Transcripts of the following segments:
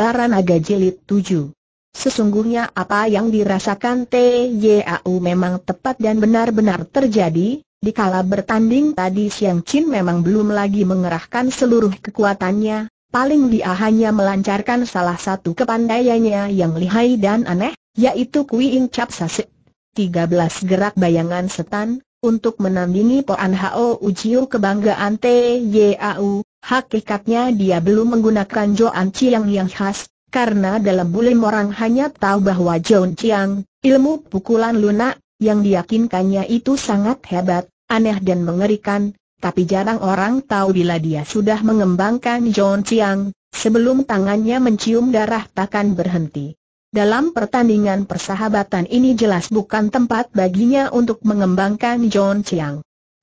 Baranaga Jilid 7 Sesungguhnya apa yang dirasakan TYAU memang tepat dan benar-benar terjadi, dikala bertanding tadi Siang Chin memang belum lagi mengerahkan seluruh kekuatannya, paling dia hanya melancarkan salah satu kepandaiannya yang lihai dan aneh, yaitu Kui In Chap Sase. 13 gerak bayangan setan, untuk menandingi Poan Hao Ujiu kebanggaan TYAU, Hakikatnya dia belum menggunakan Joan Chiang yang khas, karena dalam bulim orang hanya tahu bahwa Joan Chiang, ilmu pukulan lunak, yang diyakinkannya itu sangat hebat, aneh dan mengerikan, tapi jarang orang tahu bila dia sudah mengembangkan Joan Chiang, sebelum tangannya mencium darah takkan berhenti. Dalam pertandingan persahabatan ini jelas bukan tempat baginya untuk mengembangkan John Chiang.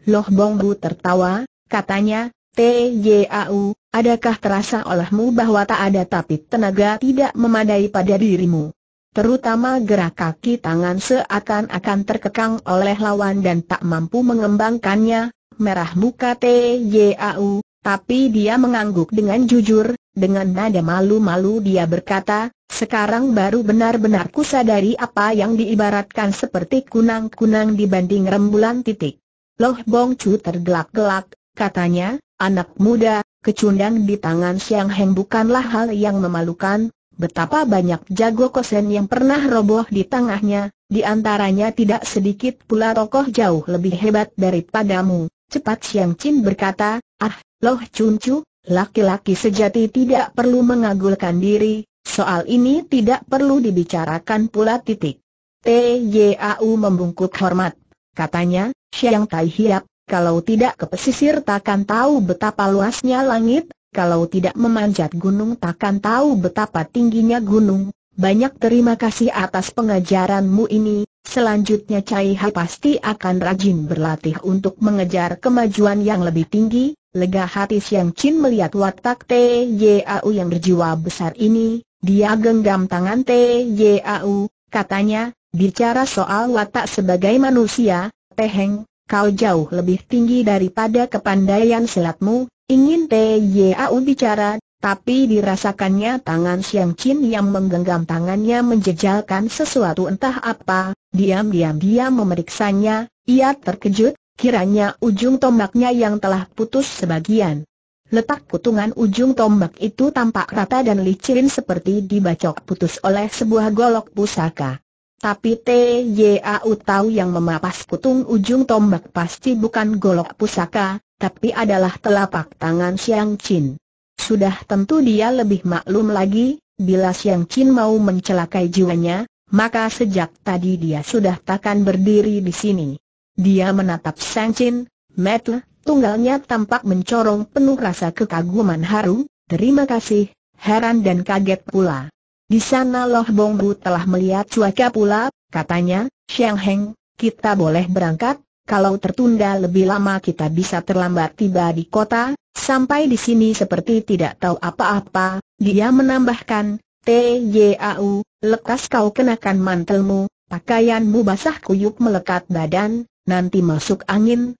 Loh Bong Bu tertawa, katanya, P.Y.A.U., adakah terasa olehmu bahwa tak ada tapi tenaga tidak memadai pada dirimu? Terutama gerak kaki tangan seakan-akan terkekang oleh lawan dan tak mampu mengembangkannya, merah muka T.Y.A.U., tapi dia mengangguk dengan jujur, dengan nada malu-malu dia berkata, sekarang baru benar-benar kusadari apa yang diibaratkan seperti kunang-kunang dibanding rembulan titik. Loh Bong Chu tergelak-gelak, katanya, Anak muda, kecundang di tangan Siang Heng bukanlah hal yang memalukan, betapa banyak jago kosen yang pernah roboh di tangannya, di antaranya tidak sedikit pula tokoh jauh lebih hebat daripadamu. Cepat Siang Chin berkata, ah, Loh Chun Chu, laki-laki sejati tidak perlu mengagulkan diri, soal ini tidak perlu dibicarakan pula titik. T.Y.A.U. membungkuk hormat. Katanya, Siang Tai Hiap, kalau tidak ke pesisir takkan tahu betapa luasnya langit, kalau tidak memanjat gunung takkan tahu betapa tingginya gunung. Banyak terima kasih atas pengajaranmu ini, selanjutnya Cai Hai pasti akan rajin berlatih untuk mengejar kemajuan yang lebih tinggi. Lega hati Siang Chin melihat watak T.Y.A.U. yang berjiwa besar ini, dia genggam tangan T T.Y.A.U., katanya, bicara soal watak sebagai manusia, Teheng, kau jauh lebih tinggi daripada kepandaian silatmu, ingin T.Y.A.U. bicara, tapi dirasakannya tangan Siang Chin yang menggenggam tangannya menjejalkan sesuatu entah apa, diam-diam dia memeriksanya, ia terkejut, kiranya ujung tombaknya yang telah putus sebagian. Letak kutungan ujung tombak itu tampak rata dan licin seperti dibacok putus oleh sebuah golok pusaka. Tapi T.Y.A.U tahu yang memapas kutung ujung tombak pasti bukan golok pusaka, tapi adalah telapak tangan Siang Chin. Sudah tentu dia lebih maklum lagi, bila Siang Chin mau mencelakai jiwanya, maka sejak tadi dia sudah takkan berdiri di sini. Dia menatap Siang Chin, metle, tunggalnya tampak mencorong penuh rasa kekaguman haru, terima kasih, heran dan kaget pula. Di sana Loh Bongbu telah melihat cuaca pula, katanya, Xiang Heng, kita boleh berangkat, kalau tertunda lebih lama kita bisa terlambat tiba di kota, sampai di sini seperti tidak tahu apa-apa, dia menambahkan, U, lekas kau kenakan mantelmu, pakaianmu basah kuyup melekat badan, nanti masuk angin,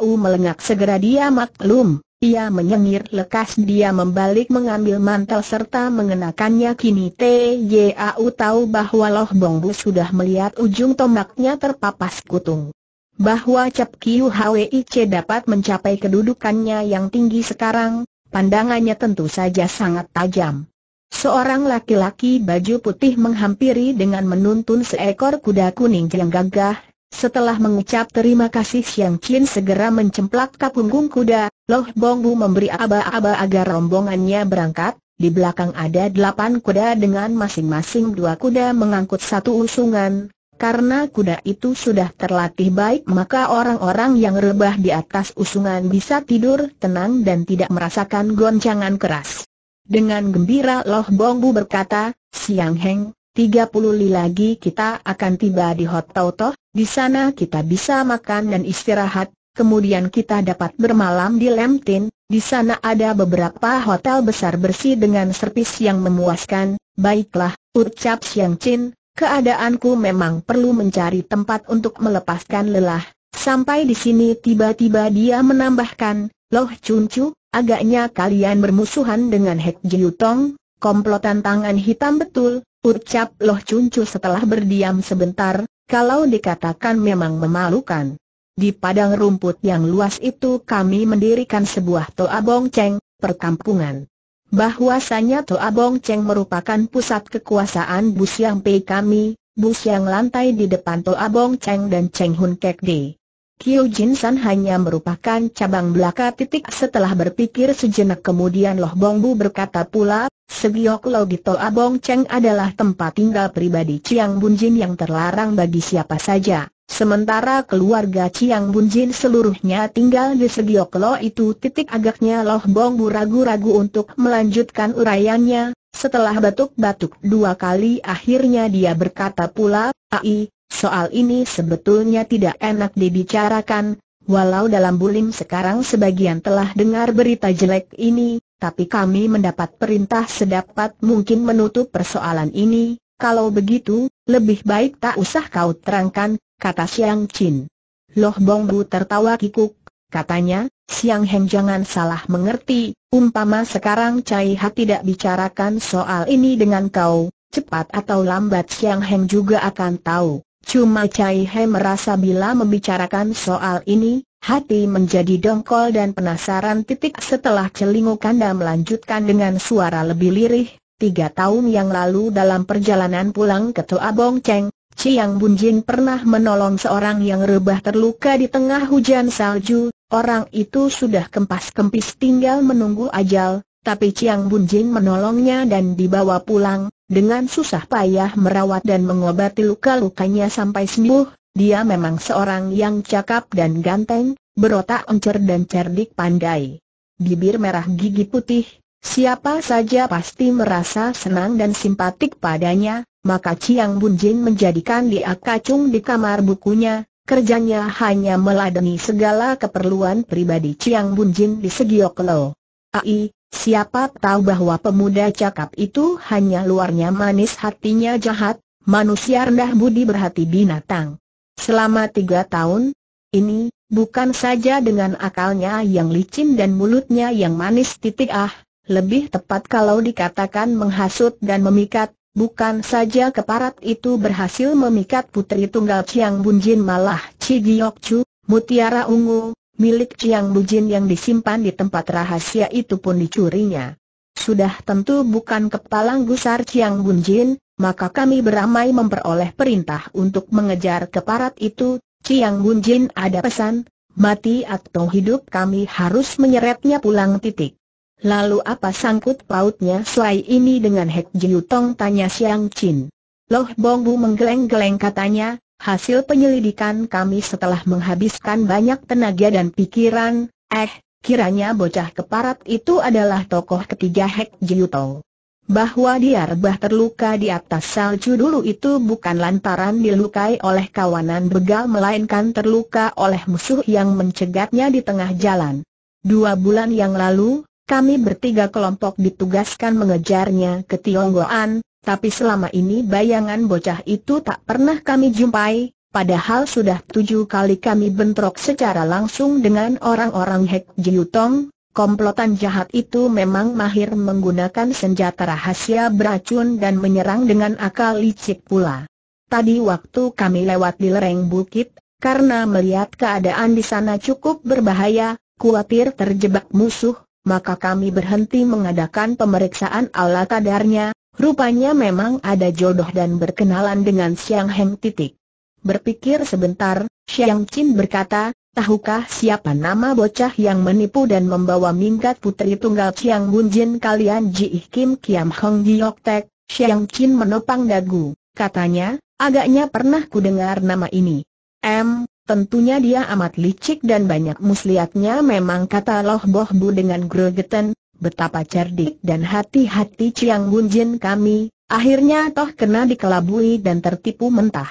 U, melengak segera dia maklum. Ia menyengir lekas dia membalik mengambil mantel serta mengenakannya kini T.Y.A.U. tahu bahwa Loh Bongbu sudah melihat ujung tombaknya terpapas kutung. Bahwa Cap Kiu Hwic dapat mencapai kedudukannya yang tinggi sekarang, pandangannya tentu saja sangat tajam. Seorang laki-laki baju putih menghampiri dengan menuntun seekor kuda kuning yang gagah. Setelah mengucap terima kasih Siang Chin segera mencemplak ke punggung kuda, Loh Bongbu memberi aba-aba agar rombongannya berangkat, di belakang ada delapan kuda dengan masing-masing dua kuda mengangkut satu usungan, karena kuda itu sudah terlatih baik maka orang-orang yang rebah di atas usungan bisa tidur tenang dan tidak merasakan goncangan keras. Dengan gembira Loh Bongbu berkata, Siang Heng, 30 li lagi kita akan tiba di Hot Toh, di sana kita bisa makan dan istirahat, kemudian kita dapat bermalam di Lemtin. di sana ada beberapa hotel besar bersih dengan servis yang memuaskan, baiklah, ucap Xiang Chin, keadaanku memang perlu mencari tempat untuk melepaskan lelah. Sampai di sini tiba-tiba dia menambahkan, Loh Chun Chu, agaknya kalian bermusuhan dengan Hek Jiu Tong, komplotan tangan hitam betul, ucap Loh Chun Chu setelah berdiam sebentar, kalau dikatakan memang memalukan. Di padang rumput yang luas itu kami mendirikan sebuah Toa Bongceng, perkampungan. Bahwasanya Toa Bongceng merupakan pusat kekuasaan Bus Yang Pei kami, Bus Yang lantai di depan Toa Bongceng dan Cheng Hun Kek Di. Kyo Jin San hanya merupakan cabang belaka titik setelah berpikir sejenak kemudian Loh Bong Bu berkata pula, Segiok Logito Abong Cheng adalah tempat tinggal pribadi Chiang Bunjin yang terlarang bagi siapa saja. Sementara keluarga Chiang Bunjin seluruhnya tinggal di Segiok Lo itu titik agaknya Loh Bong ragu-ragu untuk melanjutkan urayannya. Setelah batuk-batuk dua kali akhirnya dia berkata pula, Ai, soal ini sebetulnya tidak enak dibicarakan, walau dalam bulim sekarang sebagian telah dengar berita jelek ini, tapi kami mendapat perintah sedapat mungkin menutup persoalan ini, kalau begitu, lebih baik tak usah kau terangkan, kata Siang Chin. Loh Bong Bu tertawa kikuk, katanya, Siang Heng jangan salah mengerti, umpama sekarang Cai Ha tidak bicarakan soal ini dengan kau, cepat atau lambat Siang Heng juga akan tahu. Cuma Cai Ha merasa bila membicarakan soal ini, Hati menjadi dongkol dan penasaran titik setelah Celingu Kanda melanjutkan dengan suara lebih lirih, tiga tahun yang lalu dalam perjalanan pulang ke Toa Bong Cheng, Chiang Jin pernah menolong seorang yang rebah terluka di tengah hujan salju, orang itu sudah kempas-kempis tinggal menunggu ajal, tapi Chiang Jin menolongnya dan dibawa pulang, dengan susah payah merawat dan mengobati luka-lukanya sampai sembuh, dia memang seorang yang cakap dan ganteng, berotak encer dan cerdik pandai. Bibir merah gigi putih, siapa saja pasti merasa senang dan simpatik padanya, maka Chiang Bunjin menjadikan dia kacung di kamar bukunya, kerjanya hanya meladeni segala keperluan pribadi Chiang Bunjin di Segioklo. Ai, siapa tahu bahwa pemuda cakap itu hanya luarnya manis hatinya jahat, manusia rendah budi berhati binatang. Selama tiga tahun, ini, bukan saja dengan akalnya yang licin dan mulutnya yang manis titik ah, lebih tepat kalau dikatakan menghasut dan memikat, bukan saja keparat itu berhasil memikat putri tunggal Chiang Bunjin malah Chi Giok Chu, mutiara ungu, milik Chiang Bunjin yang disimpan di tempat rahasia itu pun dicurinya. Sudah tentu bukan kepala gusar Chiang Bunjin, maka kami beramai memperoleh perintah untuk mengejar keparat itu, Ciang Gunjin ada pesan, mati atau hidup kami harus menyeretnya pulang titik. Lalu apa sangkut pautnya selai ini dengan Hek Jiu Tong tanya Siang Chin. Loh Bong Bu menggeleng-geleng katanya, hasil penyelidikan kami setelah menghabiskan banyak tenaga dan pikiran, eh, kiranya bocah keparat itu adalah tokoh ketiga Hek Jiu Tong bahwa dia rebah terluka di atas salju dulu itu bukan lantaran dilukai oleh kawanan begal melainkan terluka oleh musuh yang mencegatnya di tengah jalan. Dua bulan yang lalu, kami bertiga kelompok ditugaskan mengejarnya ke Tionggoan, tapi selama ini bayangan bocah itu tak pernah kami jumpai, Padahal sudah tujuh kali kami bentrok secara langsung dengan orang-orang Hek Tong, Komplotan jahat itu memang mahir menggunakan senjata rahasia beracun dan menyerang dengan akal licik pula. Tadi waktu kami lewat di lereng bukit, karena melihat keadaan di sana cukup berbahaya, kuatir terjebak musuh, maka kami berhenti mengadakan pemeriksaan ala kadarnya, rupanya memang ada jodoh dan berkenalan dengan Siang Heng titik. Berpikir sebentar, Siang Chin berkata, Tahukah siapa nama bocah yang menipu dan membawa minggat putri tunggal Chiang Bun kalian Ji Kim Kiam Hong Giok Tek, Chiang Chin menopang dagu, katanya, agaknya pernah ku dengar nama ini. M, tentunya dia amat licik dan banyak muslihatnya memang kata Loh Boh Bu dengan gregetan, betapa cerdik dan hati-hati Chiang Bun kami, akhirnya toh kena dikelabui dan tertipu mentah.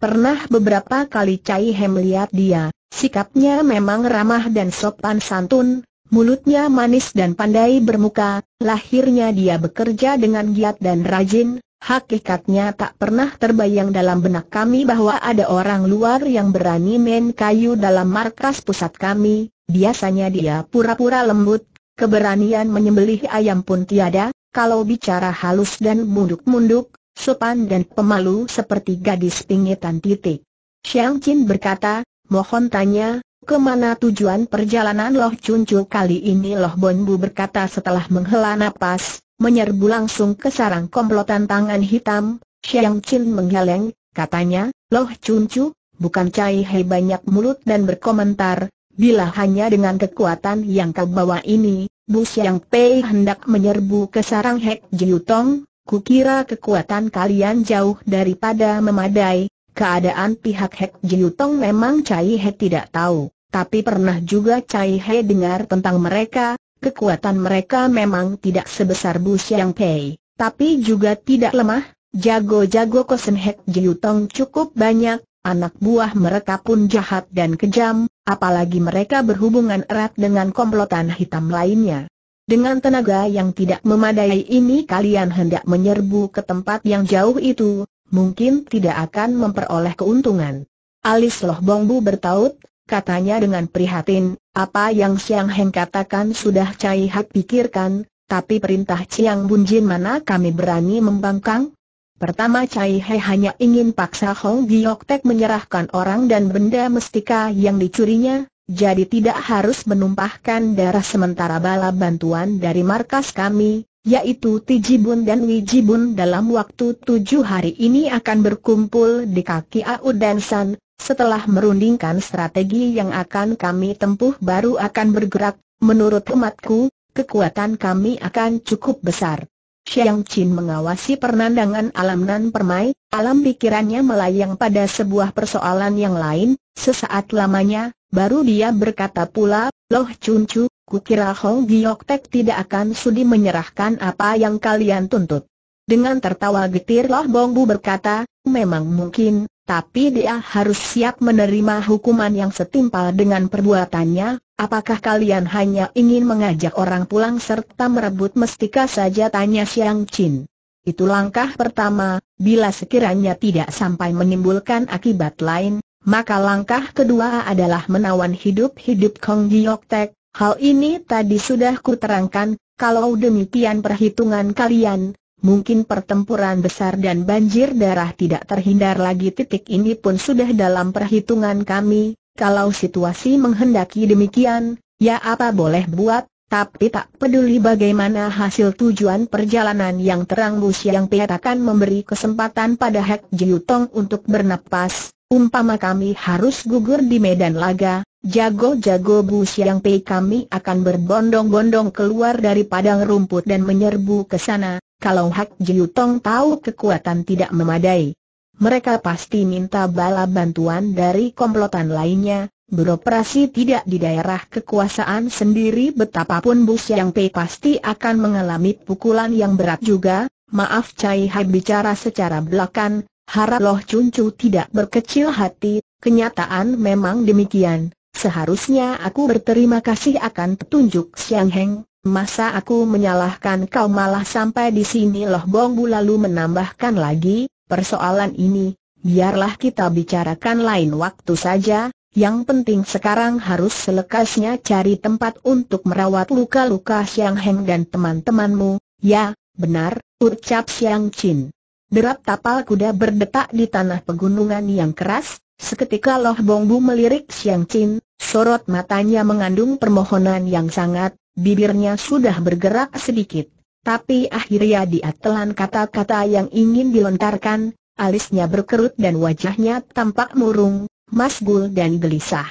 Pernah beberapa kali Cai Hem lihat dia, Sikapnya memang ramah dan sopan santun, mulutnya manis dan pandai bermuka, lahirnya dia bekerja dengan giat dan rajin, hakikatnya tak pernah terbayang dalam benak kami bahwa ada orang luar yang berani main kayu dalam markas pusat kami, biasanya dia pura-pura lembut, keberanian menyembelih ayam pun tiada, kalau bicara halus dan munduk-munduk, sopan dan pemalu seperti gadis pingitan titik. Xiang Qin berkata, Mohon tanya, kemana tujuan perjalanan Loh Chu kali ini Loh Bon Bu berkata setelah menghela nafas, menyerbu langsung ke sarang komplotan tangan hitam, Xiang Chin menggeleng, katanya, Loh Chu, bukan Cai Hei banyak mulut dan berkomentar, bila hanya dengan kekuatan yang kau bawa ini, Bu Xiang Pei hendak menyerbu ke sarang Hek Jiu Tong, kukira kekuatan kalian jauh daripada memadai, Keadaan pihak Hek Jiutong memang Cai He tidak tahu, tapi pernah juga Cai He dengar tentang mereka, kekuatan mereka memang tidak sebesar Bu Siang Pei, tapi juga tidak lemah, jago-jago Kosen Hek Jiutong cukup banyak, anak buah mereka pun jahat dan kejam, apalagi mereka berhubungan erat dengan komplotan hitam lainnya. Dengan tenaga yang tidak memadai ini kalian hendak menyerbu ke tempat yang jauh itu, mungkin tidak akan memperoleh keuntungan. Alis Loh Bongbu bertaut, katanya dengan prihatin, apa yang Siang Heng katakan sudah Cai Hak pikirkan, tapi perintah Ciang Bunjin mana kami berani membangkang? Pertama Cai He hanya ingin paksa Hong Giok Tek menyerahkan orang dan benda mestika yang dicurinya, jadi tidak harus menumpahkan darah sementara bala bantuan dari markas kami, yaitu Tijibun dan Wijibun dalam waktu tujuh hari ini akan berkumpul di kaki Audensan, dan San, setelah merundingkan strategi yang akan kami tempuh baru akan bergerak, menurut umatku, kekuatan kami akan cukup besar. Xiang Qin mengawasi pernandangan alam nan permai, alam pikirannya melayang pada sebuah persoalan yang lain, sesaat lamanya, baru dia berkata pula, Loh Chun Chu, Kukira Hong Giok tidak akan sudi menyerahkan apa yang kalian tuntut. Dengan tertawa getir Loh Bu berkata, memang mungkin, tapi dia harus siap menerima hukuman yang setimpal dengan perbuatannya, apakah kalian hanya ingin mengajak orang pulang serta merebut mestika saja tanya Siang Chin. Itu langkah pertama, bila sekiranya tidak sampai menimbulkan akibat lain, maka langkah kedua adalah menawan hidup-hidup Kong Giok Hal ini tadi sudah kuterangkan, kalau demikian perhitungan kalian, mungkin pertempuran besar dan banjir darah tidak terhindar lagi titik ini pun sudah dalam perhitungan kami, kalau situasi menghendaki demikian, ya apa boleh buat, tapi tak peduli bagaimana hasil tujuan perjalanan yang terang bus yang akan memberi kesempatan pada Hek Tong untuk bernapas, umpama kami harus gugur di medan laga, Jago-jago Bu Siang Pei kami akan berbondong-bondong keluar dari padang rumput dan menyerbu ke sana, kalau Hak Jiu Tong tahu kekuatan tidak memadai. Mereka pasti minta bala bantuan dari komplotan lainnya, beroperasi tidak di daerah kekuasaan sendiri betapapun Bu Siang Pei pasti akan mengalami pukulan yang berat juga, maaf Cai Hai bicara secara belakang, harap Loh Cuncu tidak berkecil hati, kenyataan memang demikian. Seharusnya aku berterima kasih akan petunjuk Siang Heng, masa aku menyalahkan kau malah sampai di sini loh Bong Bu lalu menambahkan lagi, persoalan ini, biarlah kita bicarakan lain waktu saja, yang penting sekarang harus selekasnya cari tempat untuk merawat luka-luka Siang Heng dan teman-temanmu, ya, benar, ucap Siang Chin. Derap tapal kuda berdetak di tanah pegunungan yang keras, Seketika Loh Bongbu melirik Siang Chin, sorot matanya mengandung permohonan yang sangat, bibirnya sudah bergerak sedikit. Tapi akhirnya dia telan kata-kata yang ingin dilontarkan, alisnya berkerut dan wajahnya tampak murung, masgul dan gelisah.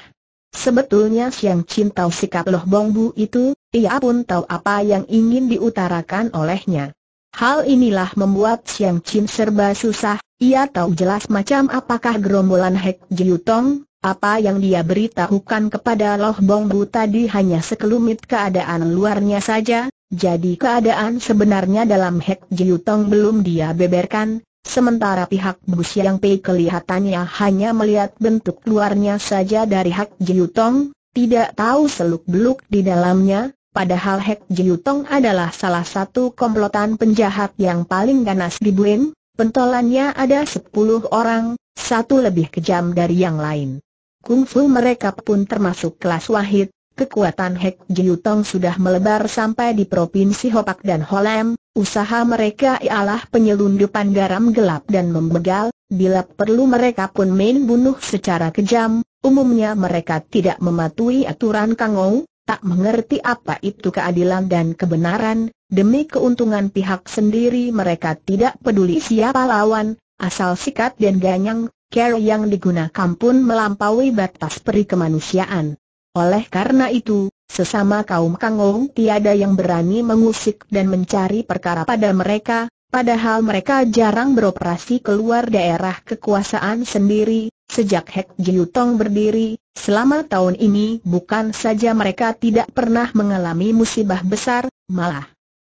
Sebetulnya Siang Chin tahu sikap Loh Bongbu itu, ia pun tahu apa yang ingin diutarakan olehnya. Hal inilah membuat Siang Chin serba susah, ia tahu jelas macam apakah gerombolan Hek Jiutong, apa yang dia beritahukan kepada Loh Bong Bu tadi hanya sekelumit keadaan luarnya saja, jadi keadaan sebenarnya dalam Hek Jiutong belum dia beberkan, Sementara pihak Bu Yang Pei kelihatannya hanya melihat bentuk luarnya saja dari Hek Jiutong, tidak tahu seluk-beluk di dalamnya, padahal Hek Jiutong adalah salah satu komplotan penjahat yang paling ganas di Buen. Pentolannya ada sepuluh orang, satu lebih kejam dari yang lain. Kungfu mereka pun termasuk kelas wahid, kekuatan Hek Jiu Tong sudah melebar sampai di Provinsi Hopak dan Holam. usaha mereka ialah penyelundupan garam gelap dan membegal, bila perlu mereka pun main bunuh secara kejam, umumnya mereka tidak mematuhi aturan Kangou, tak mengerti apa itu keadilan dan kebenaran, Demi keuntungan pihak sendiri mereka tidak peduli siapa lawan, asal sikat dan ganyang, care yang digunakan pun melampaui batas peri kemanusiaan. Oleh karena itu, sesama kaum Kangong tiada yang berani mengusik dan mencari perkara pada mereka, Padahal mereka jarang beroperasi keluar daerah kekuasaan sendiri, sejak Hek Jiutong berdiri, selama tahun ini bukan saja mereka tidak pernah mengalami musibah besar, malah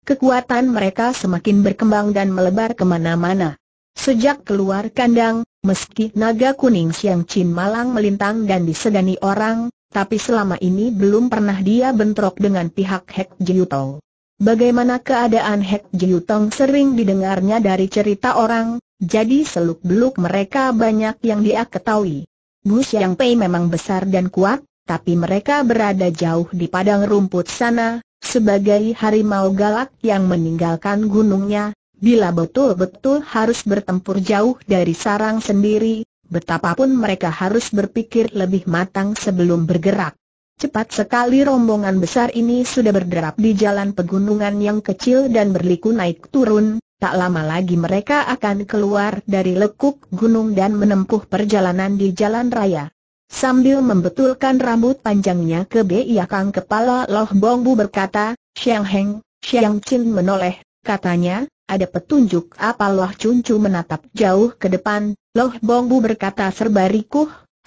Kekuatan mereka semakin berkembang dan melebar kemana-mana. Sejak keluar kandang, meski naga kuning Siang Chin malang melintang dan disegani orang, tapi selama ini belum pernah dia bentrok dengan pihak Hek Tong. Bagaimana keadaan Hek Tong sering didengarnya dari cerita orang, jadi seluk-beluk mereka banyak yang dia ketahui. Bu Xiang Pei memang besar dan kuat, tapi mereka berada jauh di padang rumput sana, sebagai harimau galak yang meninggalkan gunungnya, bila betul-betul harus bertempur jauh dari sarang sendiri, betapapun mereka harus berpikir lebih matang sebelum bergerak. Cepat sekali rombongan besar ini sudah berderap di jalan pegunungan yang kecil dan berliku naik turun, tak lama lagi mereka akan keluar dari lekuk gunung dan menempuh perjalanan di jalan raya. Sambil membetulkan rambut panjangnya ke kang kepala Loh Bong Bu berkata, Xiang Heng, Xiang Chin menoleh, katanya, ada petunjuk apa Loh Chu menatap jauh ke depan, Loh Bong Bu berkata serba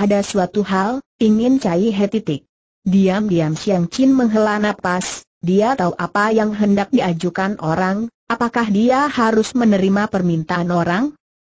ada suatu hal, ingin cai he titik. Diam-diam Xiang Chin menghela napas, dia tahu apa yang hendak diajukan orang, apakah dia harus menerima permintaan orang?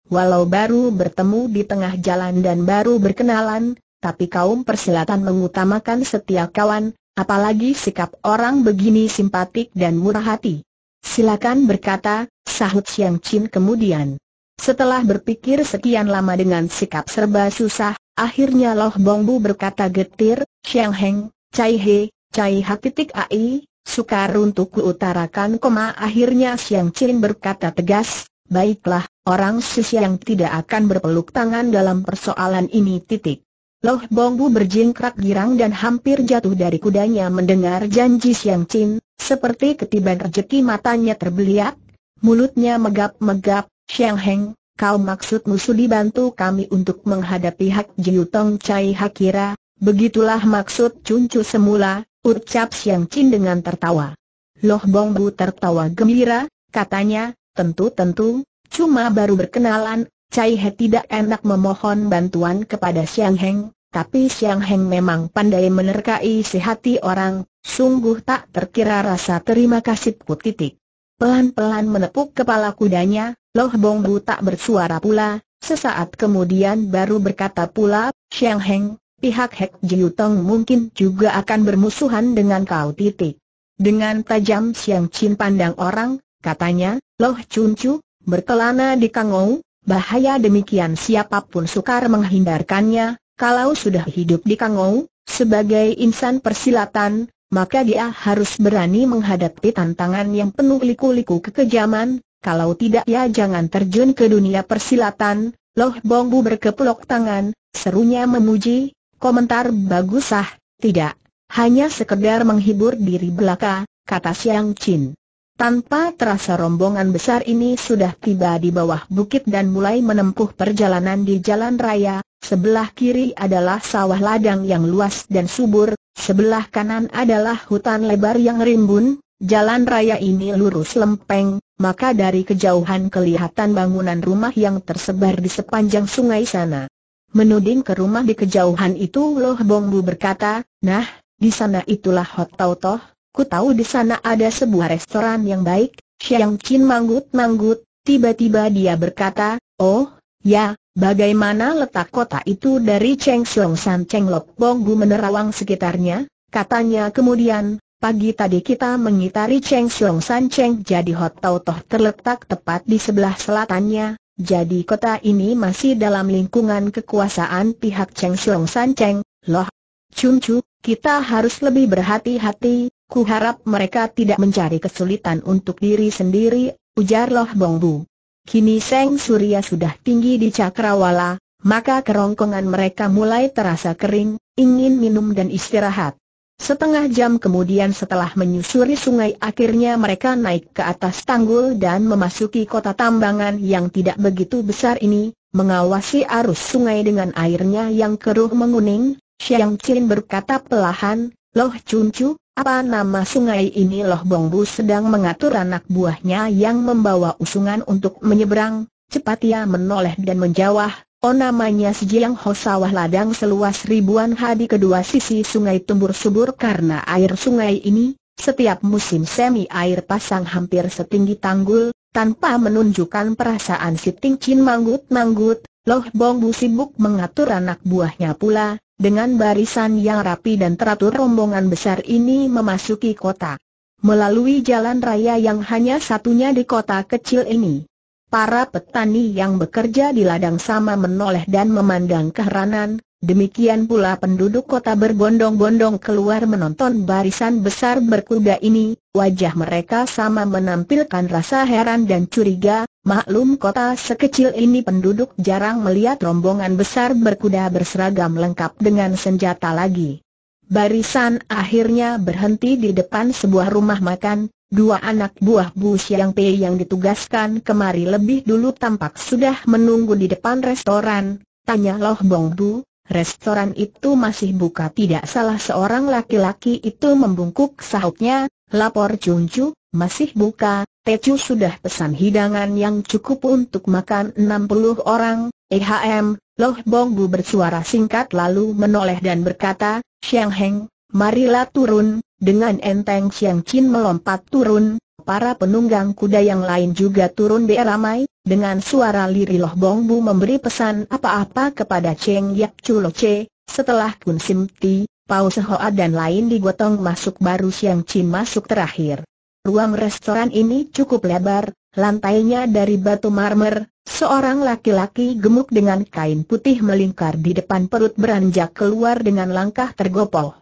Walau baru bertemu di tengah jalan dan baru berkenalan, tapi kaum persilatan mengutamakan setia kawan, apalagi sikap orang begini simpatik dan murah hati. Silakan berkata, sahut Siang Chin kemudian. Setelah berpikir sekian lama dengan sikap serba susah, akhirnya Loh Bong Bu berkata getir, Siang Heng, Cai He, Cai Ha titik ai, sukar untuk kuutarakan koma akhirnya Siang Chin berkata tegas, baiklah, orang sisi yang tidak akan berpeluk tangan dalam persoalan ini titik. Loh Bongbu berjingkrak girang dan hampir jatuh dari kudanya mendengar janji Siang Chin, seperti ketiban rejeki matanya terbeliak, mulutnya megap-megap, Siang Heng, kau maksud musuh dibantu kami untuk menghadapi Hak Jiu Tong Chai Hakira, begitulah maksud cuncu semula, ucap Siang Chin dengan tertawa. Loh Bongbu tertawa gembira, katanya, tentu-tentu, cuma baru berkenalan, Cai He tidak enak memohon bantuan kepada Siang Heng, tapi Siang Heng memang pandai menerkai si hati orang, sungguh tak terkira rasa terima kasihku titik. Pelan-pelan menepuk kepala kudanya, Loh Bong Bu tak bersuara pula, sesaat kemudian baru berkata pula, Siang Heng, pihak Hek Jiu Tong mungkin juga akan bermusuhan dengan kau titik. Dengan tajam Siang Chin pandang orang, katanya, Loh Chun Chu, berkelana di Kangou, Bahaya demikian siapapun sukar menghindarkannya, kalau sudah hidup di Kangou, sebagai insan persilatan, maka dia harus berani menghadapi tantangan yang penuh liku-liku kekejaman, kalau tidak ya jangan terjun ke dunia persilatan, Loh Bongbu berkepelok tangan, serunya memuji, komentar bagus bagusah, tidak, hanya sekedar menghibur diri belaka, kata Siang Chin. Tanpa terasa rombongan besar ini sudah tiba di bawah bukit dan mulai menempuh perjalanan di jalan raya, sebelah kiri adalah sawah ladang yang luas dan subur, sebelah kanan adalah hutan lebar yang rimbun, jalan raya ini lurus lempeng, maka dari kejauhan kelihatan bangunan rumah yang tersebar di sepanjang sungai sana. Menuding ke rumah di kejauhan itu Loh Bongbu berkata, nah, di sana itulah Hot Tau Toh, Ku tahu di sana ada sebuah restoran yang baik, Xiang Qin manggut-manggut, tiba-tiba dia berkata, Oh, ya, bagaimana letak kota itu dari Cheng Xiong San Cheng Lok Bonggu menerawang sekitarnya? Katanya kemudian, pagi tadi kita mengitari Cheng Xiong San Cheng jadi Hot Tau Toh terletak tepat di sebelah selatannya, jadi kota ini masih dalam lingkungan kekuasaan pihak Cheng Xiong San Cheng, loh. Cuncu, kita harus lebih berhati-hati, Ku harap mereka tidak mencari kesulitan untuk diri sendiri, ujar Loh Bongbu. Kini Seng Surya sudah tinggi di Cakrawala, maka kerongkongan mereka mulai terasa kering, ingin minum dan istirahat. Setengah jam kemudian setelah menyusuri sungai akhirnya mereka naik ke atas tanggul dan memasuki kota tambangan yang tidak begitu besar ini, mengawasi arus sungai dengan airnya yang keruh menguning, Xiang Chin berkata pelahan, Loh Chun apa nama sungai ini Loh Bongbu sedang mengatur anak buahnya yang membawa usungan untuk menyeberang, cepat ia menoleh dan menjawab, oh namanya Sijiang Ho sawah ladang seluas ribuan ha di kedua sisi sungai tumbur subur karena air sungai ini, setiap musim semi air pasang hampir setinggi tanggul, tanpa menunjukkan perasaan si Ting Chin manggut-manggut, Loh Bongbu sibuk mengatur anak buahnya pula, dengan barisan yang rapi dan teratur rombongan besar ini memasuki kota. Melalui jalan raya yang hanya satunya di kota kecil ini. Para petani yang bekerja di ladang sama menoleh dan memandang keheranan, demikian pula penduduk kota berbondong-bondong keluar menonton barisan besar berkuda ini, wajah mereka sama menampilkan rasa heran dan curiga, Maklum kota sekecil ini penduduk jarang melihat rombongan besar berkuda berseragam lengkap dengan senjata lagi. Barisan akhirnya berhenti di depan sebuah rumah makan, dua anak buah Bu Siang Pei yang ditugaskan kemari lebih dulu tampak sudah menunggu di depan restoran, tanya Loh Bong Bu, restoran itu masih buka tidak salah seorang laki-laki itu membungkuk sahutnya, lapor Chun masih buka, Tecu sudah pesan hidangan yang cukup untuk makan 60 orang, EHM, Loh Bongbu bersuara singkat lalu menoleh dan berkata, Siang Heng, marilah turun, dengan enteng Siang Chin melompat turun, para penunggang kuda yang lain juga turun beramai, dengan suara lirih Loh Bong memberi pesan apa-apa kepada Cheng Yap Chu Lo Che, setelah Kun Sim Ti, Pau Sehoa dan lain digotong masuk baru Siang Chin masuk terakhir. Ruang restoran ini cukup lebar, lantainya dari batu marmer, seorang laki-laki gemuk dengan kain putih melingkar di depan perut beranjak keluar dengan langkah tergopoh.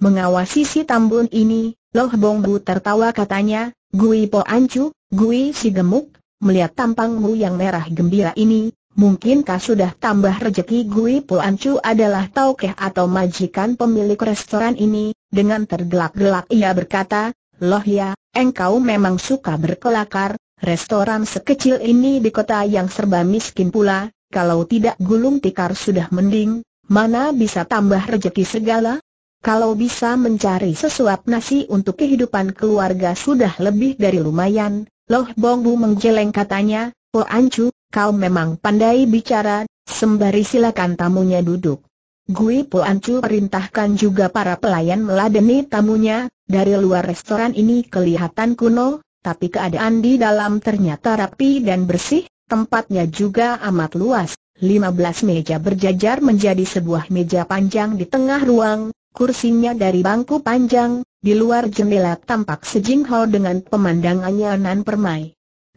Mengawasi si tambun ini, Loh Bongbu tertawa katanya, Gui Po Ancu, Gui si gemuk, melihat tampangmu yang merah gembira ini, mungkinkah sudah tambah rejeki Gui Po Ancu adalah taukeh atau majikan pemilik restoran ini, dengan tergelak-gelak ia berkata, Loh ya, engkau memang suka berkelakar, restoran sekecil ini di kota yang serba miskin pula, kalau tidak gulung tikar sudah mending, mana bisa tambah rejeki segala? Kalau bisa mencari sesuap nasi untuk kehidupan keluarga sudah lebih dari lumayan, Loh Bongbu menjeleng katanya, Po oh Ancu, kau memang pandai bicara, sembari silakan tamunya duduk. Gui Po Ancu perintahkan juga para pelayan meladeni tamunya, dari luar restoran ini kelihatan kuno, tapi keadaan di dalam ternyata rapi dan bersih, tempatnya juga amat luas. 15 meja berjajar menjadi sebuah meja panjang di tengah ruang, kursinya dari bangku panjang, di luar jendela tampak Sejing Hall dengan pemandangannya nan permai.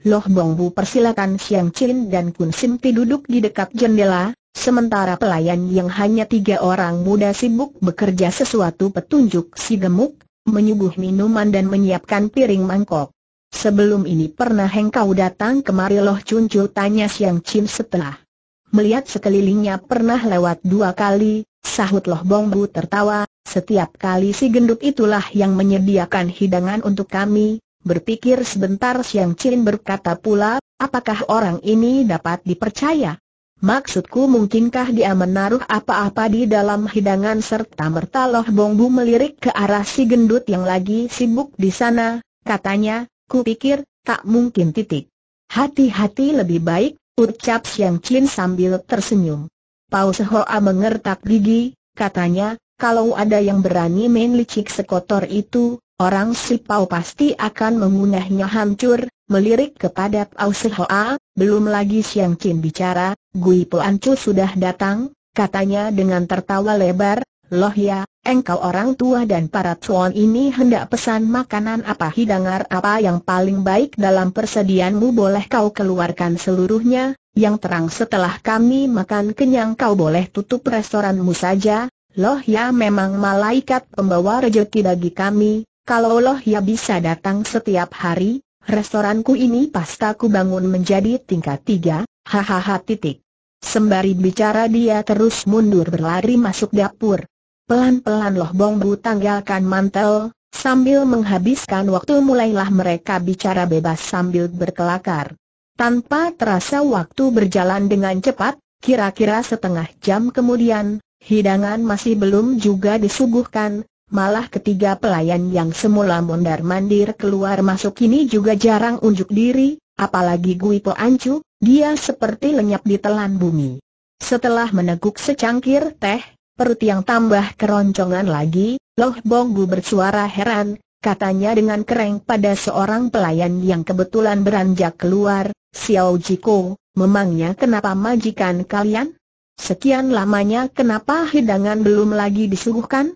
Loh Bong Bu persilakan Siang Chin dan Kun Sim Ti duduk di dekat jendela, sementara pelayan yang hanya tiga orang muda sibuk bekerja sesuatu petunjuk si gemuk, menyuguh minuman dan menyiapkan piring mangkok. Sebelum ini pernah engkau datang kemari loh cuncu tanya Siang cim setelah melihat sekelilingnya pernah lewat dua kali, sahut loh Bongbu tertawa, setiap kali si gendut itulah yang menyediakan hidangan untuk kami, berpikir sebentar Siang cim berkata pula, apakah orang ini dapat dipercaya? Maksudku mungkinkah dia menaruh apa-apa di dalam hidangan serta merta Loh Bongbu melirik ke arah si gendut yang lagi sibuk di sana, katanya, ku pikir, tak mungkin titik. Hati-hati lebih baik, ucap Siang Chin sambil tersenyum. Pau Sehoa mengertak gigi, katanya, kalau ada yang berani main licik sekotor itu, Orang Sipau pasti akan mengunyahnya hancur, melirik kepada Pau Sehoa, belum lagi Siang Chin bicara, Gui Po Ancu sudah datang, katanya dengan tertawa lebar, Loh ya, engkau orang tua dan para tuan ini hendak pesan makanan apa hidangar apa yang paling baik dalam persediaanmu boleh kau keluarkan seluruhnya, yang terang setelah kami makan kenyang kau boleh tutup restoranmu saja, Loh ya memang malaikat pembawa rejeki bagi kami, kalau loh ya bisa datang setiap hari, restoranku ini pasti aku bangun menjadi tingkat tiga, hahaha titik. Sembari bicara dia terus mundur berlari masuk dapur. Pelan-pelan Loh Bong tanggalkan mantel, sambil menghabiskan waktu mulailah mereka bicara bebas sambil berkelakar. Tanpa terasa waktu berjalan dengan cepat, kira-kira setengah jam kemudian, hidangan masih belum juga disuguhkan, Malah ketiga pelayan yang semula mondar-mandir keluar masuk kini juga jarang unjuk diri, apalagi Gui Po Ancu, dia seperti lenyap di telan bumi. Setelah meneguk secangkir teh, perut yang tambah keroncongan lagi, Loh Bonggu bersuara heran, katanya dengan kereng pada seorang pelayan yang kebetulan beranjak keluar, Xiao Jiko, memangnya kenapa majikan kalian? Sekian lamanya kenapa hidangan belum lagi disuguhkan?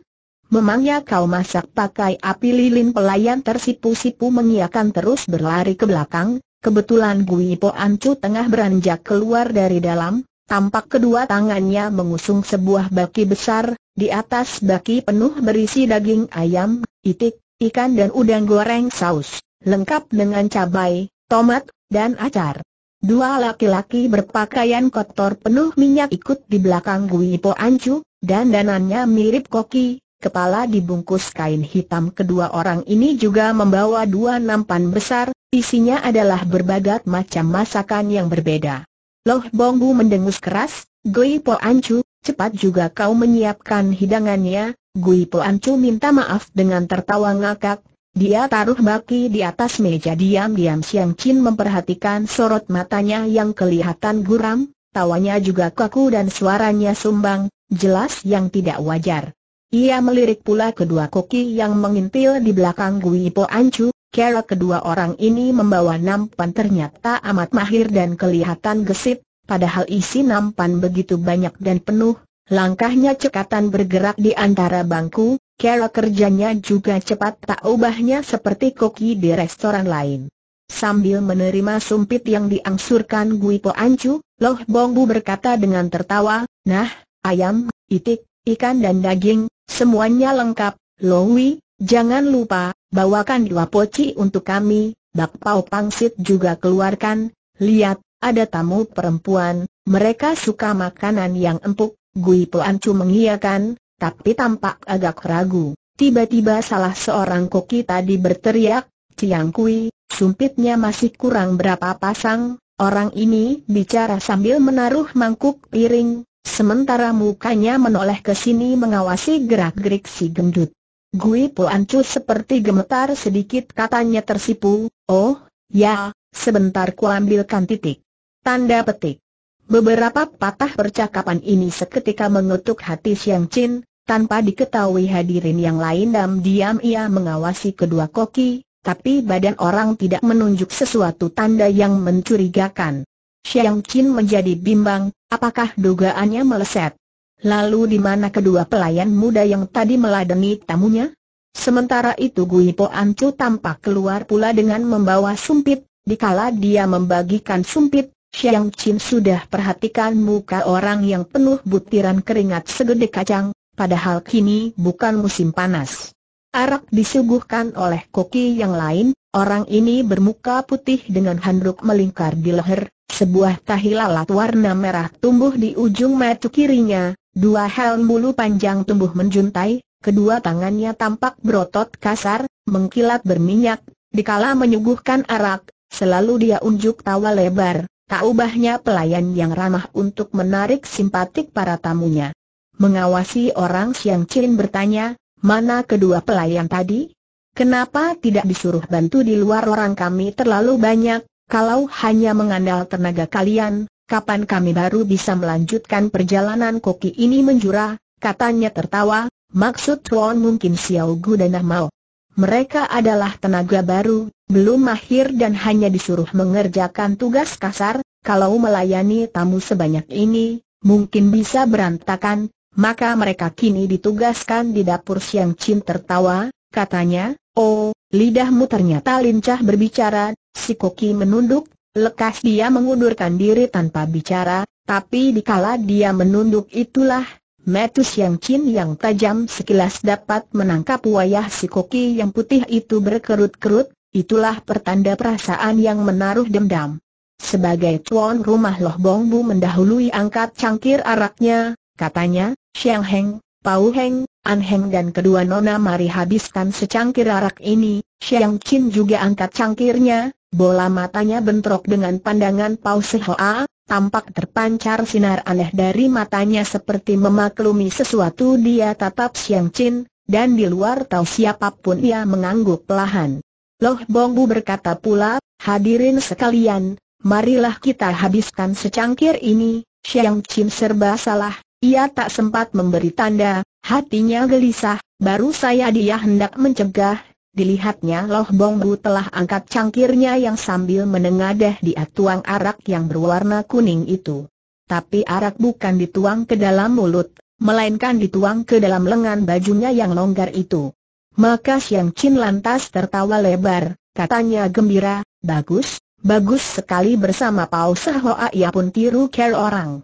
Memangnya kau masak pakai api lilin pelayan tersipu-sipu mengiakan terus berlari ke belakang, kebetulan Gui Po Ancu tengah beranjak keluar dari dalam, tampak kedua tangannya mengusung sebuah baki besar, di atas baki penuh berisi daging ayam, itik, ikan dan udang goreng saus, lengkap dengan cabai, tomat, dan acar. Dua laki-laki berpakaian kotor penuh minyak ikut di belakang Gui Po Ancu, dan danannya mirip koki, kepala dibungkus kain hitam kedua orang ini juga membawa dua nampan besar, isinya adalah berbagai macam masakan yang berbeda. Loh bongbu mendengus keras, Gui Po Ancu, cepat juga kau menyiapkan hidangannya, Gui Po Ancu minta maaf dengan tertawa ngakak, dia taruh baki di atas meja diam-diam Siang Chin memperhatikan sorot matanya yang kelihatan guram, tawanya juga kaku dan suaranya sumbang, jelas yang tidak wajar. Ia melirik pula kedua koki yang mengintil di belakang Gui Po Ancu, kera kedua orang ini membawa nampan ternyata amat mahir dan kelihatan gesit, padahal isi nampan begitu banyak dan penuh, langkahnya cekatan bergerak di antara bangku, kera kerjanya juga cepat tak ubahnya seperti koki di restoran lain. Sambil menerima sumpit yang diangsurkan Gui Po Ancu, Loh Bongbu berkata dengan tertawa, Nah, ayam, itik, ikan dan daging, Semuanya lengkap, Lowi, jangan lupa, bawakan dua poci untuk kami, bakpao pangsit juga keluarkan, lihat, ada tamu perempuan, mereka suka makanan yang empuk, Gui Poancu mengiyakan, tapi tampak agak ragu. Tiba-tiba salah seorang koki tadi berteriak, Ciang Kui, sumpitnya masih kurang berapa pasang, orang ini bicara sambil menaruh mangkuk piring, Sementara mukanya menoleh ke sini mengawasi gerak-gerik si gendut. Gui Po Ancu seperti gemetar sedikit katanya tersipu, oh, ya, sebentar kuambilkan titik. Tanda petik. Beberapa patah percakapan ini seketika mengetuk hati Siang Chin, tanpa diketahui hadirin yang lain dan diam ia mengawasi kedua koki, tapi badan orang tidak menunjuk sesuatu tanda yang mencurigakan. Xiang Qin menjadi bimbang, apakah dugaannya meleset? Lalu di mana kedua pelayan muda yang tadi meladeni tamunya? Sementara itu Gui Po Ancu tampak keluar pula dengan membawa sumpit, dikala dia membagikan sumpit, Xiang Qin sudah perhatikan muka orang yang penuh butiran keringat segede kacang, padahal kini bukan musim panas. Arak disuguhkan oleh koki yang lain, orang ini bermuka putih dengan handuk melingkar di leher, sebuah tahi lalat warna merah tumbuh di ujung mata kirinya, dua helm bulu panjang tumbuh menjuntai, kedua tangannya tampak berotot kasar, mengkilat berminyak, dikala menyuguhkan arak, selalu dia unjuk tawa lebar, tak ubahnya pelayan yang ramah untuk menarik simpatik para tamunya. Mengawasi orang Siang Chin bertanya, mana kedua pelayan tadi? Kenapa tidak disuruh bantu di luar orang kami terlalu banyak, kalau hanya mengandal tenaga kalian, kapan kami baru bisa melanjutkan perjalanan koki ini menjura, katanya tertawa, maksud Tuan mungkin Xiao Gu dan Mao. Mereka adalah tenaga baru, belum mahir dan hanya disuruh mengerjakan tugas kasar, kalau melayani tamu sebanyak ini, mungkin bisa berantakan, maka mereka kini ditugaskan di dapur Siang Chin tertawa, katanya, oh, lidahmu ternyata lincah berbicara, Si koki menunduk, lekas dia mengundurkan diri tanpa bicara, tapi dikala dia menunduk itulah, metus yang cin yang tajam sekilas dapat menangkap wayah si koki yang putih itu berkerut-kerut, itulah pertanda perasaan yang menaruh dendam. Sebagai tuan rumah Loh Bongbu mendahului angkat cangkir araknya, katanya, Xiang Heng, Pau Heng, An Heng dan kedua nona mari habiskan secangkir arak ini, Xiang Qin juga angkat cangkirnya, bola matanya bentrok dengan pandangan Se Hoa, tampak terpancar sinar aneh dari matanya seperti memaklumi sesuatu dia tatap Xiang Qin, dan di luar tahu siapapun ia mengangguk pelahan. Loh Bong Bu berkata pula, hadirin sekalian, marilah kita habiskan secangkir ini, Xiang Qin serba salah, ia tak sempat memberi tanda, Hatinya gelisah, baru saya dia hendak mencegah, dilihatnya Loh bonggu telah angkat cangkirnya yang sambil menengadah dia tuang arak yang berwarna kuning itu. Tapi arak bukan dituang ke dalam mulut, melainkan dituang ke dalam lengan bajunya yang longgar itu. Maka yang Chin lantas tertawa lebar, katanya gembira, bagus, bagus sekali bersama Pau Sahoa ia pun tiru care orang.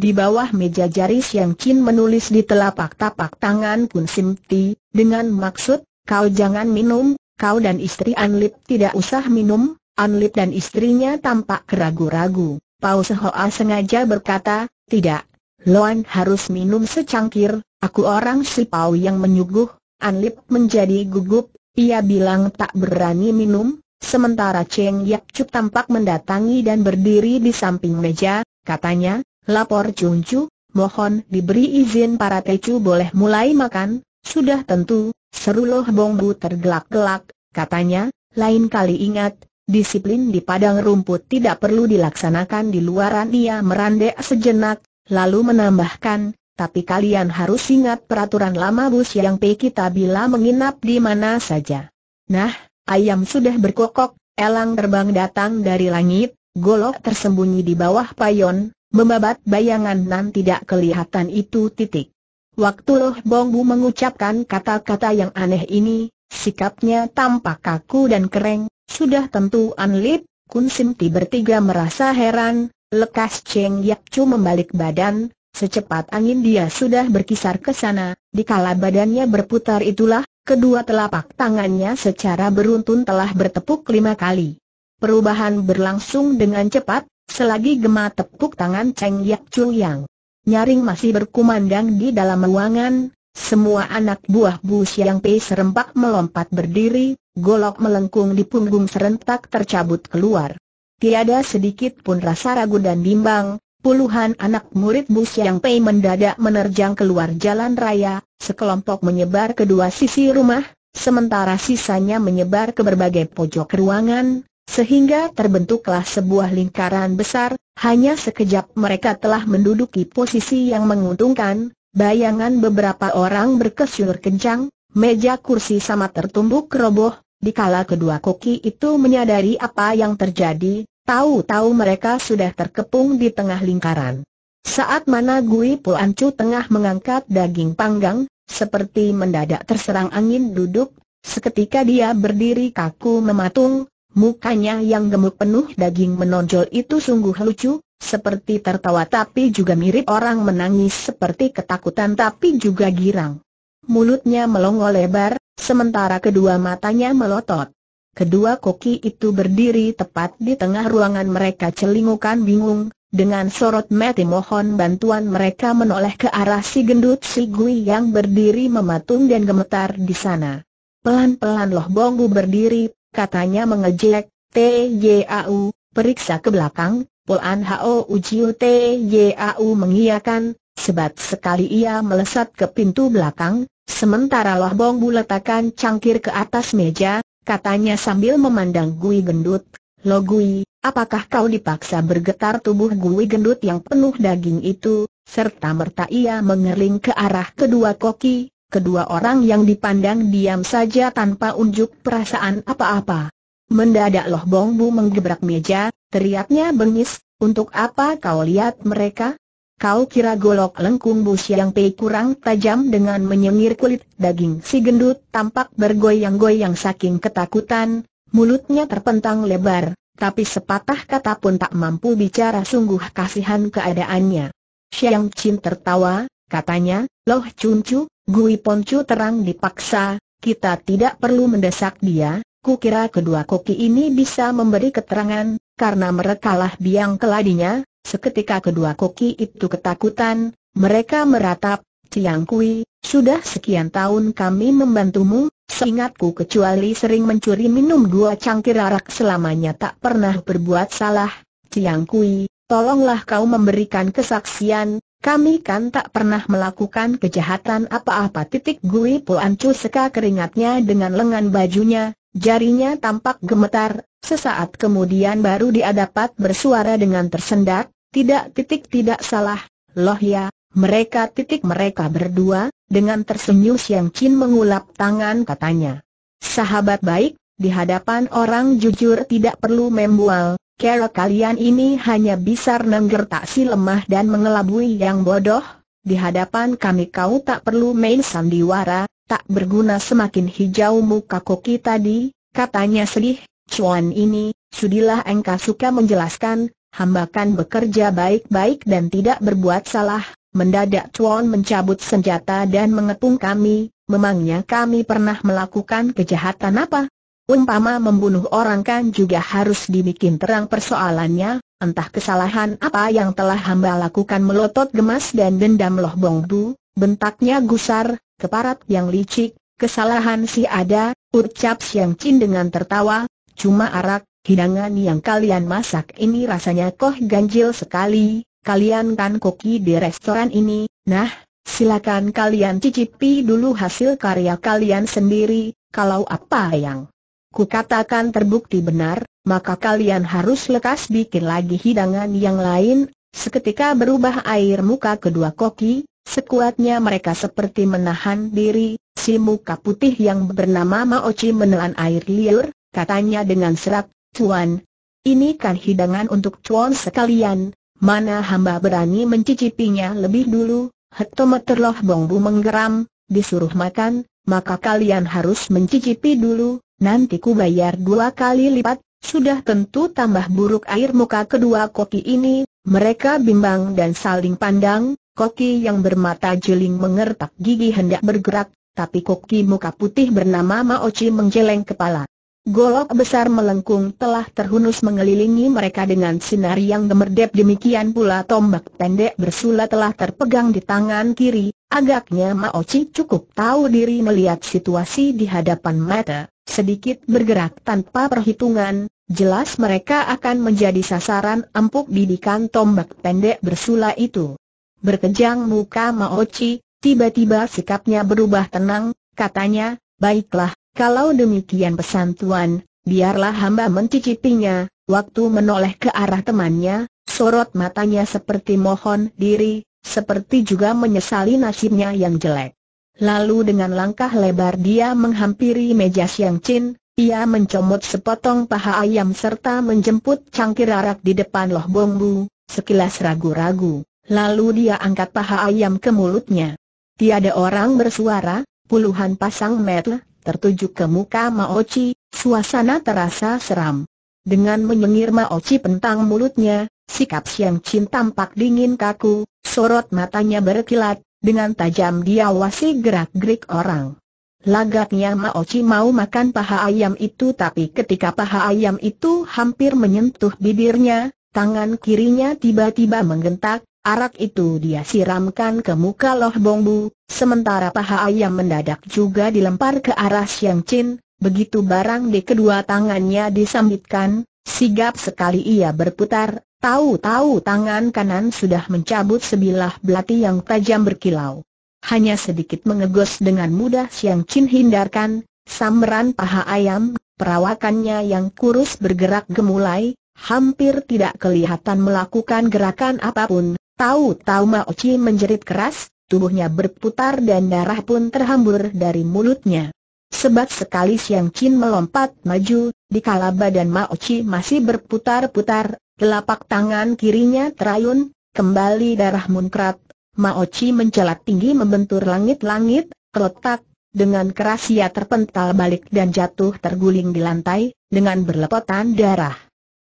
Di bawah meja jari Siang Chin menulis di telapak-tapak tangan Kun Sim Ti, dengan maksud, kau jangan minum, kau dan istri An Lip tidak usah minum, An Lip dan istrinya tampak keragu ragu Pau Sehoa sengaja berkata, tidak, Loan harus minum secangkir, aku orang si Pau yang menyuguh, An Lip menjadi gugup, ia bilang tak berani minum, sementara Cheng Yap Cup tampak mendatangi dan berdiri di samping meja, katanya, Lapor Cuncu, mohon diberi izin para tecu boleh mulai makan, sudah tentu, seru Loh Bongbu tergelak-gelak, katanya, lain kali ingat, disiplin di padang rumput tidak perlu dilaksanakan di luaran ia merandek sejenak, lalu menambahkan, tapi kalian harus ingat peraturan lama bus yang pe kita bila menginap di mana saja. Nah, ayam sudah berkokok, elang terbang datang dari langit, golok tersembunyi di bawah payon, Membabat bayangan nan tidak kelihatan itu titik. Waktu Loh Bongbu mengucapkan kata-kata yang aneh ini, sikapnya tampak kaku dan kering, sudah tentu An Lip, Kun Sim Ti bertiga merasa heran, lekas Cheng Yap Chu membalik badan, secepat angin dia sudah berkisar ke sana, dikala badannya berputar itulah, kedua telapak tangannya secara beruntun telah bertepuk lima kali. Perubahan berlangsung dengan cepat, Selagi gema tepuk tangan Cheng Yap Chu Yang. Nyaring masih berkumandang di dalam ruangan, semua anak buah Bu Siang Pei serempak melompat berdiri, golok melengkung di punggung serentak tercabut keluar. Tiada sedikit pun rasa ragu dan bimbang, puluhan anak murid Bu Siang Pei mendadak menerjang keluar jalan raya, sekelompok menyebar kedua sisi rumah, sementara sisanya menyebar ke berbagai pojok ruangan, sehingga terbentuklah sebuah lingkaran besar, hanya sekejap mereka telah menduduki posisi yang menguntungkan, bayangan beberapa orang berkesyur kencang, meja kursi sama tertumbuk roboh, kala kedua koki itu menyadari apa yang terjadi, tahu-tahu mereka sudah terkepung di tengah lingkaran. Saat mana Gui Puancu tengah mengangkat daging panggang, seperti mendadak terserang angin duduk, seketika dia berdiri kaku mematung, Mukanya yang gemuk penuh daging menonjol itu sungguh lucu, seperti tertawa tapi juga mirip orang menangis seperti ketakutan tapi juga girang. Mulutnya melongo lebar, sementara kedua matanya melotot. Kedua koki itu berdiri tepat di tengah ruangan mereka celingukan bingung, dengan sorot mati mohon bantuan mereka menoleh ke arah si gendut si Gui yang berdiri mematung dan gemetar di sana. Pelan-pelan Loh Bonggu berdiri katanya mengejek, TYAU, periksa ke belakang, Polan Hao Ujiu TYAU mengiyakan, sebat sekali ia melesat ke pintu belakang, sementara Loh Bong Bu letakkan cangkir ke atas meja, katanya sambil memandang Gui Gendut, Lo Gui, apakah kau dipaksa bergetar tubuh Gui Gendut yang penuh daging itu, serta merta ia mengerling ke arah kedua koki, kedua orang yang dipandang diam saja tanpa unjuk perasaan apa-apa. Mendadak Loh Bong Bu menggebrak meja, teriaknya bengis, untuk apa kau lihat mereka? Kau kira golok lengkung bus yang Pei kurang tajam dengan menyengir kulit daging si gendut tampak bergoyang-goyang saking ketakutan, mulutnya terpentang lebar, tapi sepatah kata pun tak mampu bicara sungguh kasihan keadaannya. Siang Chin tertawa, Katanya, Loh cuncu, Gui Poncu terang dipaksa, kita tidak perlu mendesak dia, kukira kedua koki ini bisa memberi keterangan, karena merekalah biang keladinya, seketika kedua koki itu ketakutan, mereka meratap, Ciang Kui, sudah sekian tahun kami membantumu, seingatku kecuali sering mencuri minum dua cangkir arak selamanya tak pernah berbuat salah, Ciang Kui, tolonglah kau memberikan kesaksian, kami kan tak pernah melakukan kejahatan apa-apa titik Gui Puan Chu seka keringatnya dengan lengan bajunya, jarinya tampak gemetar, sesaat kemudian baru dia dapat bersuara dengan tersendat, tidak titik tidak salah, loh ya, mereka titik mereka berdua, dengan tersenyum Siang Chin mengulap tangan katanya. Sahabat baik, di hadapan orang jujur tidak perlu membual, Kera kalian ini hanya bisa nengger tak si lemah dan mengelabui yang bodoh, di hadapan kami kau tak perlu main sandiwara, tak berguna semakin hijau muka koki tadi, katanya sedih, cuan ini, sudilah engkau suka menjelaskan, hambakan bekerja baik-baik dan tidak berbuat salah, Mendadak Cuan mencabut senjata dan mengepung kami, memangnya kami pernah melakukan kejahatan apa? Umpama membunuh orang kan juga harus dibikin terang persoalannya, entah kesalahan apa yang telah hamba lakukan melotot gemas dan dendam Loh Bong bentaknya gusar, keparat yang licik, kesalahan si ada, ucap Siang Chin dengan tertawa, cuma arak, hidangan yang kalian masak ini rasanya koh ganjil sekali, kalian kan koki di restoran ini, nah, silakan kalian cicipi dulu hasil karya kalian sendiri, kalau apa yang Kukatakan terbukti benar, maka kalian harus lekas bikin lagi hidangan yang lain, seketika berubah air muka kedua koki, sekuatnya mereka seperti menahan diri, si muka putih yang bernama Maochi menelan air liur, katanya dengan serak, Cuan, ini kan hidangan untuk Cuan sekalian, mana hamba berani mencicipinya lebih dulu, hektometer loh bongbu menggeram, disuruh makan, maka kalian harus mencicipi dulu, Nanti ku bayar dua kali lipat, sudah tentu tambah buruk air muka kedua koki ini, mereka bimbang dan saling pandang, koki yang bermata jeling mengertak gigi hendak bergerak, tapi koki muka putih bernama Maochi menjeleng kepala. Golok besar melengkung telah terhunus mengelilingi mereka dengan sinar yang gemerdep demikian pula tombak pendek bersula telah terpegang di tangan kiri, agaknya Maochi cukup tahu diri melihat situasi di hadapan mata sedikit bergerak tanpa perhitungan, jelas mereka akan menjadi sasaran empuk bidikan tombak pendek bersula itu. Berkejang muka Maochi, tiba-tiba sikapnya berubah tenang, katanya, baiklah, kalau demikian pesan Tuan, biarlah hamba mencicipinya, waktu menoleh ke arah temannya, sorot matanya seperti mohon diri, seperti juga menyesali nasibnya yang jelek. Lalu dengan langkah lebar dia menghampiri meja Siang Chin, ia mencomot sepotong paha ayam serta menjemput cangkir arak di depan loh bongbu, sekilas ragu-ragu. Lalu dia angkat paha ayam ke mulutnya. Tiada orang bersuara, puluhan pasang metel tertuju ke muka Maochi, suasana terasa seram. Dengan menyengir Maochi pentang mulutnya, sikap Siang Chin tampak dingin kaku, sorot matanya berkilat, dengan tajam dia wasi gerak-gerik orang. Lagaknya Maochi mau makan paha ayam itu tapi ketika paha ayam itu hampir menyentuh bibirnya, tangan kirinya tiba-tiba menggentak, arak itu dia siramkan ke muka Loh Bongbu, sementara paha ayam mendadak juga dilempar ke arah Siang Chin, begitu barang di kedua tangannya disambitkan, sigap sekali ia berputar, Tahu-tahu tangan kanan sudah mencabut sebilah belati yang tajam berkilau. Hanya sedikit mengegos dengan mudah Siang Chin hindarkan, samran paha ayam, perawakannya yang kurus bergerak gemulai, hampir tidak kelihatan melakukan gerakan apapun. Tahu-tahu Mao Chi menjerit keras, tubuhnya berputar dan darah pun terhambur dari mulutnya. Sebab sekali Siang Chin melompat maju, dikala badan Mao Chi masih berputar-putar, Telapak tangan kirinya terayun, kembali darah munkrat. Maochi mencelat tinggi membentur langit-langit, terletak dengan keras ia terpental balik dan jatuh terguling di lantai, dengan berlepotan darah.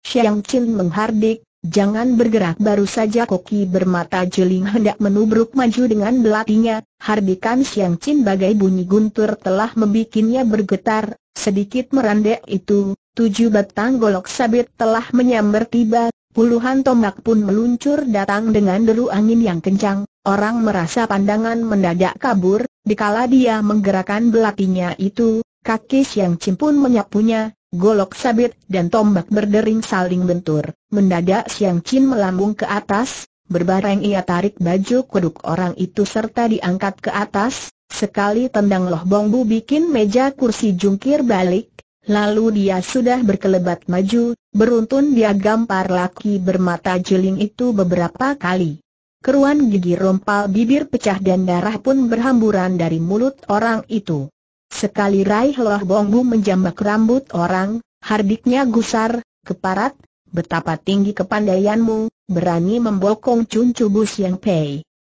Xiang Qin menghardik, jangan bergerak baru saja koki bermata jeling hendak menubruk maju dengan belatinya, hardikan Xiang Qin bagai bunyi guntur telah membikinnya bergetar, sedikit merandek itu, Tujuh batang golok sabit telah menyambar tiba, puluhan tombak pun meluncur datang dengan deru angin yang kencang. Orang merasa pandangan mendadak kabur, dikala dia menggerakkan belatinya itu, kaki Siang Cimpun menyapunya, golok sabit dan tombak berdering saling bentur. Mendadak Siang Chin melambung ke atas, berbareng ia tarik baju kuduk orang itu serta diangkat ke atas, sekali tendang loh bongbu bikin meja kursi jungkir balik, Lalu dia sudah berkelebat maju, beruntun dia gampar laki bermata jeling itu beberapa kali. Keruan gigi rompal bibir pecah dan darah pun berhamburan dari mulut orang itu. Sekali Raih Loh Bongbu menjambak rambut orang, hardiknya gusar, keparat, betapa tinggi kepandaianmu, berani membokong Cun Cubus Yang Pei.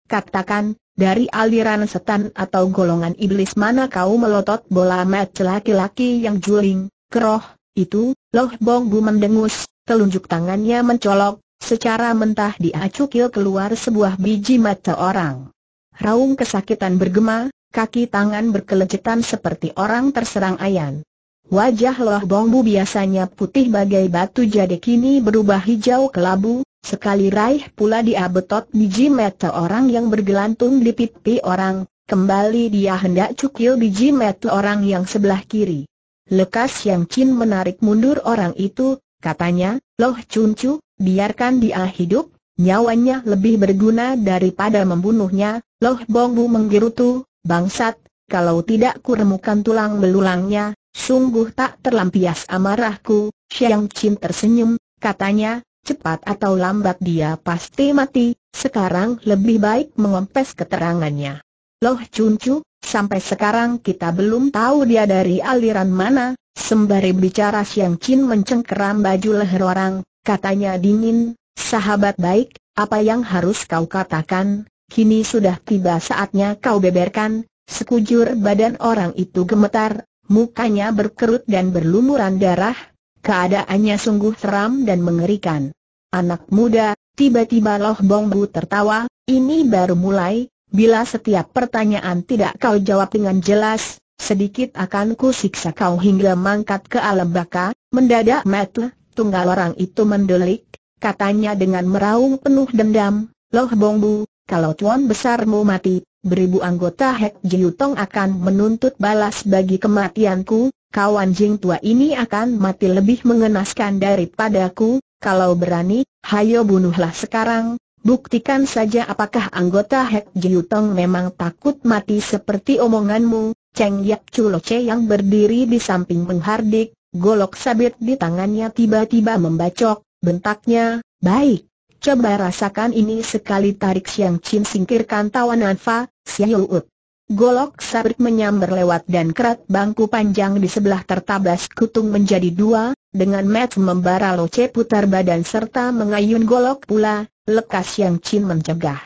Katakan, dari aliran setan atau golongan iblis mana kau melotot bola mat laki-laki yang juling, keroh, itu, loh bong bu mendengus, telunjuk tangannya mencolok, secara mentah diacukil keluar sebuah biji mata orang. Raung kesakitan bergema, kaki tangan berkelejetan seperti orang terserang ayan. Wajah loh bong bu biasanya putih bagai batu jadi kini berubah hijau kelabu, Sekali raih pula dia betot biji mata orang yang bergelantung di pipi orang, kembali dia hendak cukil biji mata orang yang sebelah kiri. Lekas Yang Chin menarik mundur orang itu, katanya, Loh cuncu, biarkan dia hidup, nyawanya lebih berguna daripada membunuhnya, Loh Bong menggerutu, bangsat, kalau tidak kuremukan tulang belulangnya, sungguh tak terlampias amarahku, Xiang Chin tersenyum, katanya, cepat atau lambat dia pasti mati, sekarang lebih baik mengempes keterangannya. Loh Cuncu, sampai sekarang kita belum tahu dia dari aliran mana, sembari bicara Siang Chin mencengkeram baju leher orang, katanya dingin, sahabat baik, apa yang harus kau katakan, kini sudah tiba saatnya kau beberkan, sekujur badan orang itu gemetar, mukanya berkerut dan berlumuran darah, keadaannya sungguh seram dan mengerikan anak muda, tiba-tiba Loh Bong Bu tertawa, ini baru mulai, bila setiap pertanyaan tidak kau jawab dengan jelas, sedikit akan ku siksa kau hingga mangkat ke alam baka, mendadak metle, tunggal orang itu mendelik, katanya dengan meraung penuh dendam, Loh Bong Bu, kalau tuan besarmu mati, beribu anggota Hek Jiutong akan menuntut balas bagi kematianku, kawan jing tua ini akan mati lebih mengenaskan daripadaku, kalau berani, hayo bunuhlah sekarang, buktikan saja apakah anggota Hek Jiutong memang takut mati seperti omonganmu, Cheng Yak Chuloche yang berdiri di samping menghardik, golok sabit di tangannya tiba-tiba membacok, bentaknya, baik. Coba rasakan ini sekali tarik Siang Chin singkirkan tawanan Fa, Xiao Ut. Golok sabit menyambar lewat dan kerat bangku panjang di sebelah tertabas kutung menjadi dua, dengan met membara loce putar badan serta mengayun golok pula, lekas yang Chin mencegah.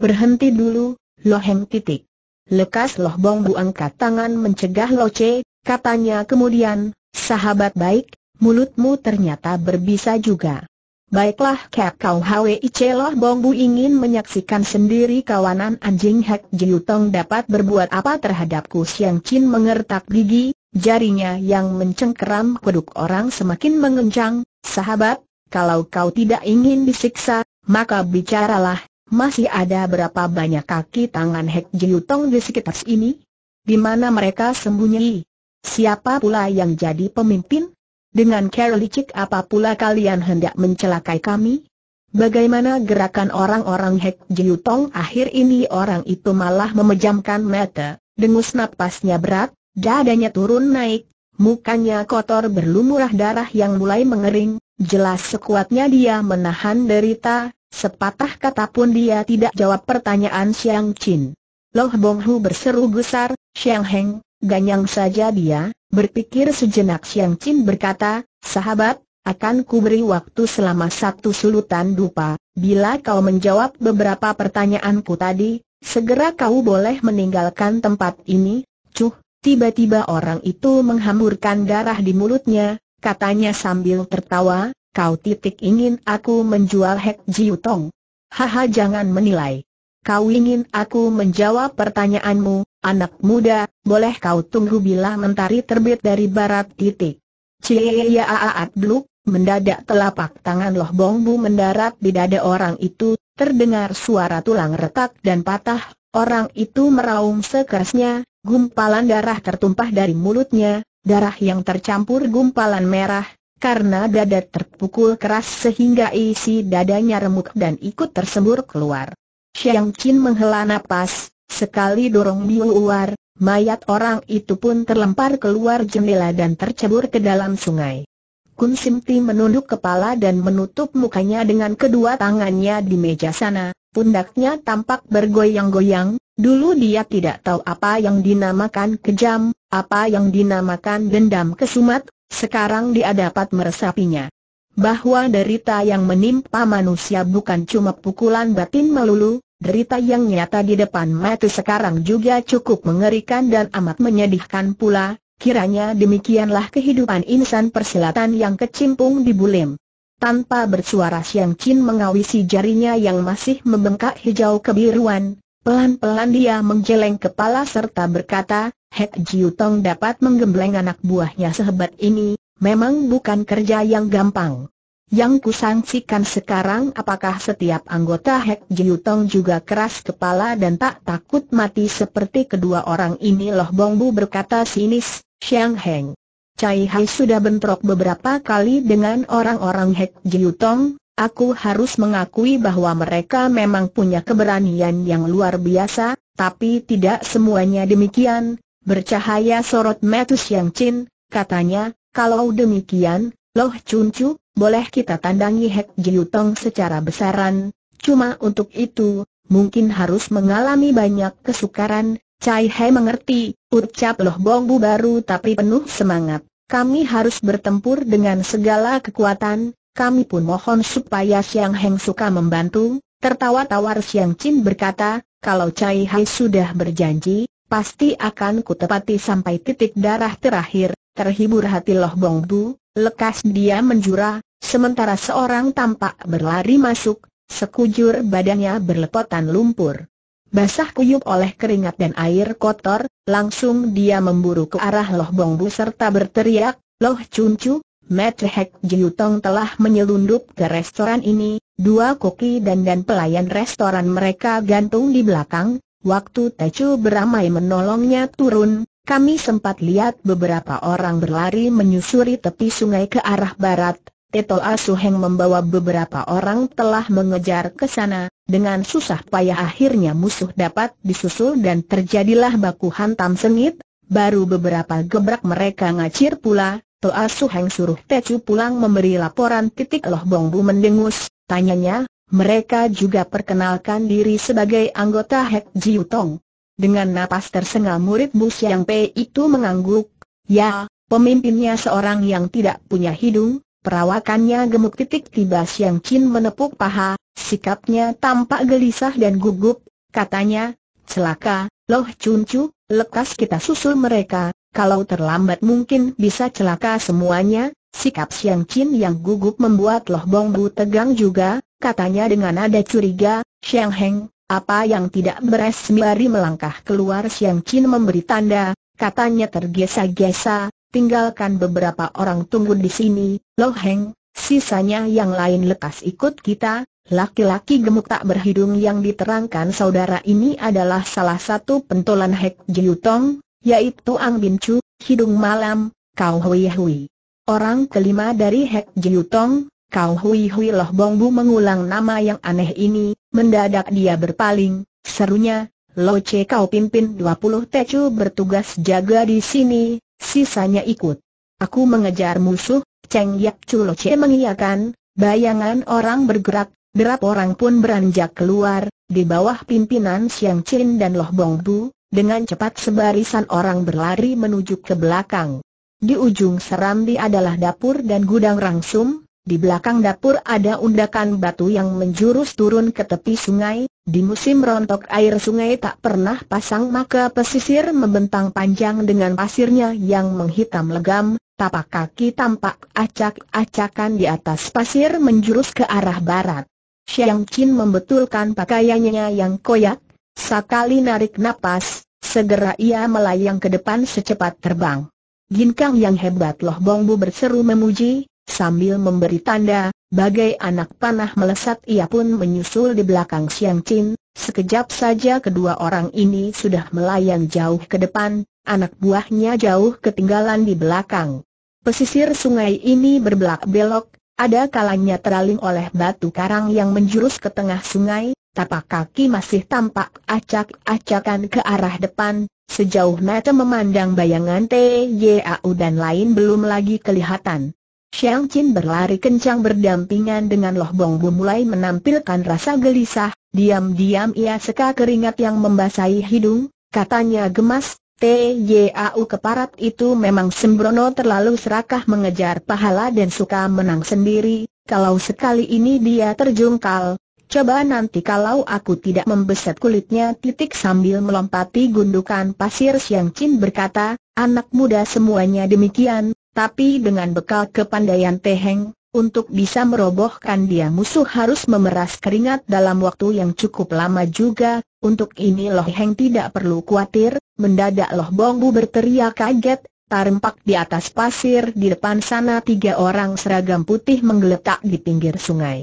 Berhenti dulu, loheng titik. Lekas loh bong bu angkat tangan mencegah loce, katanya kemudian, sahabat baik, mulutmu ternyata berbisa juga. Baiklah kek kau HWIC loh bong bu ingin menyaksikan sendiri kawanan anjing Hek Tong dapat berbuat apa terhadapku Siang Chin mengertak gigi, Jarinya yang mencengkeram keduk orang semakin mengencang, sahabat, kalau kau tidak ingin disiksa, maka bicaralah, masih ada berapa banyak kaki tangan Hek Jiutong di sekitar sini? Di mana mereka sembunyi? Siapa pula yang jadi pemimpin? Dengan cara licik apa pula kalian hendak mencelakai kami? Bagaimana gerakan orang-orang Hek Jiutong akhir ini orang itu malah memejamkan mata, dengus napasnya berat, Dadanya turun naik, mukanya kotor berlumurah darah yang mulai mengering, jelas sekuatnya dia menahan derita, sepatah kata pun dia tidak jawab pertanyaan Xiang Chin. Loh Bong Hu berseru gusar, Xiang Heng, ganyang saja dia, berpikir sejenak Xiang Chin berkata, sahabat, akan kuberi waktu selama satu sulutan dupa, bila kau menjawab beberapa pertanyaanku tadi, segera kau boleh meninggalkan tempat ini, cuh, Tiba-tiba orang itu menghamburkan darah di mulutnya, katanya sambil tertawa, kau titik ingin aku menjual Hek Jiutong. Haha jangan menilai. Kau ingin aku menjawab pertanyaanmu, anak muda, boleh kau tunggu bila mentari terbit dari barat titik. Cie aat ya, bluk, mendadak telapak tangan Loh Bongbu mendarat di dada orang itu, terdengar suara tulang retak dan patah, orang itu meraung sekerasnya, Gumpalan darah tertumpah dari mulutnya, darah yang tercampur gumpalan merah, karena dada terpukul keras sehingga isi dadanya remuk dan ikut tersembur keluar. Xiang Qin menghela napas, sekali dorong luar, mayat orang itu pun terlempar keluar jendela dan tercebur ke dalam sungai. Kun Simti menunduk kepala dan menutup mukanya dengan kedua tangannya di meja sana, pundaknya tampak bergoyang-goyang, Dulu dia tidak tahu apa yang dinamakan kejam, apa yang dinamakan dendam kesumat, sekarang dia dapat meresapinya. Bahwa derita yang menimpa manusia bukan cuma pukulan batin melulu, derita yang nyata di depan mata sekarang juga cukup mengerikan dan amat menyedihkan pula, kiranya demikianlah kehidupan insan persilatan yang kecimpung di bulim. Tanpa bersuara Siang Chin mengawisi jarinya yang masih membengkak hijau kebiruan, Pelan-pelan dia menggeleng kepala serta berkata, Hek Jiu Tong dapat menggembleng anak buahnya sehebat ini, memang bukan kerja yang gampang. Yang kusangsikan sekarang apakah setiap anggota Hek Jiu Tong juga keras kepala dan tak takut mati seperti kedua orang ini Loh Bong Bu berkata sinis, Xiang Heng. Cai Hai sudah bentrok beberapa kali dengan orang-orang Hek Jiu Tong, Aku harus mengakui bahwa mereka memang punya keberanian yang luar biasa, tapi tidak semuanya demikian, bercahaya sorot Metus Yang Chin, katanya, kalau demikian, Loh Chun Chu, boleh kita tandangi Hek Jiu Tong secara besaran, cuma untuk itu, mungkin harus mengalami banyak kesukaran, Cai He mengerti, ucap Loh Bong Bu baru tapi penuh semangat. Kami harus bertempur dengan segala kekuatan, kami pun mohon supaya Siang Heng suka membantu, tertawa tawar Siang Chin berkata, kalau Cai Hai sudah berjanji, pasti akan kutepati sampai titik darah terakhir, terhibur hati Loh Bong Bu, lekas dia menjura, sementara seorang tampak berlari masuk, sekujur badannya berlepotan lumpur. Basah kuyup oleh keringat dan air kotor, langsung dia memburu ke arah Loh Bong Bu serta berteriak, Loh Cuncu, Maitre Hek Jiutong telah menyelundup ke restoran ini, dua koki dan dan pelayan restoran mereka gantung di belakang, waktu Tecu beramai menolongnya turun, kami sempat lihat beberapa orang berlari menyusuri tepi sungai ke arah barat, Teto Asuheng membawa beberapa orang telah mengejar ke sana, dengan susah payah akhirnya musuh dapat disusul dan terjadilah baku hantam sengit, baru beberapa gebrak mereka ngacir pula, Toa Suheng suruh Pecu pulang memberi laporan titik Loh Bongbu mendengus, tanyanya, mereka juga perkenalkan diri sebagai anggota Hek Jiu Tong. Dengan napas tersengal murid Bu Siang Pei itu mengangguk, ya, pemimpinnya seorang yang tidak punya hidung, perawakannya gemuk titik tiba Siang Chin menepuk paha, sikapnya tampak gelisah dan gugup, katanya, celaka, Loh Chun Chu, lekas kita susul mereka, kalau terlambat mungkin bisa celaka semuanya, sikap Siang Chin yang gugup membuat Loh Bong Bu tegang juga, katanya dengan nada curiga, Siang Heng, apa yang tidak beres sembari melangkah keluar Siang Chin memberi tanda, katanya tergesa-gesa, tinggalkan beberapa orang tunggu di sini, Loh Heng, sisanya yang lain lekas ikut kita, Laki-laki gemuk tak berhidung yang diterangkan saudara ini adalah salah satu pentolan Hek Jiu Tong yaitu Ang Bin Chu, Hidung Malam, Kau Hui Hui. Orang kelima dari Hek tong Kau Hui Hui Loh Bong Bu mengulang nama yang aneh ini, mendadak dia berpaling, serunya, Lo Che kau pimpin 20 Chu bertugas jaga di sini, sisanya ikut. Aku mengejar musuh, Cheng yap Chu Lo Che mengiyakan, bayangan orang bergerak, derap orang pun beranjak keluar, di bawah pimpinan Siang Chin dan Loh Bong Bu, dengan cepat sebarisan orang berlari menuju ke belakang. Di ujung serambi adalah dapur dan gudang rangsum, di belakang dapur ada undakan batu yang menjurus turun ke tepi sungai, di musim rontok air sungai tak pernah pasang maka pesisir membentang panjang dengan pasirnya yang menghitam legam, tapak kaki tampak acak-acakan di atas pasir menjurus ke arah barat. Xiang Qin membetulkan pakaiannya yang koyak, Sekali narik napas, segera ia melayang ke depan secepat terbang. Ginkang yang hebat Loh Bongbu berseru memuji, sambil memberi tanda, bagai anak panah melesat ia pun menyusul di belakang Siang Chin, sekejap saja kedua orang ini sudah melayang jauh ke depan, anak buahnya jauh ketinggalan di belakang. Pesisir sungai ini berbelak belok, ada kalanya teraling oleh batu karang yang menjurus ke tengah sungai, tapak kaki masih tampak acak-acakan ke arah depan, sejauh mata memandang bayangan TYAU dan lain belum lagi kelihatan. Xiang Qin berlari kencang berdampingan dengan Loh Bong Bu mulai menampilkan rasa gelisah, diam-diam ia seka keringat yang membasahi hidung, katanya gemas, TYAU keparat itu memang sembrono terlalu serakah mengejar pahala dan suka menang sendiri, kalau sekali ini dia terjungkal, Coba nanti kalau aku tidak membeset kulitnya titik sambil melompati gundukan pasir Siang Chin berkata, anak muda semuanya demikian, tapi dengan bekal kepandaian Teheng, untuk bisa merobohkan dia musuh harus memeras keringat dalam waktu yang cukup lama juga, untuk ini Loh Heng tidak perlu khawatir, mendadak Loh Bongbu berteriak kaget, Tarempak di atas pasir di depan sana tiga orang seragam putih menggeletak di pinggir sungai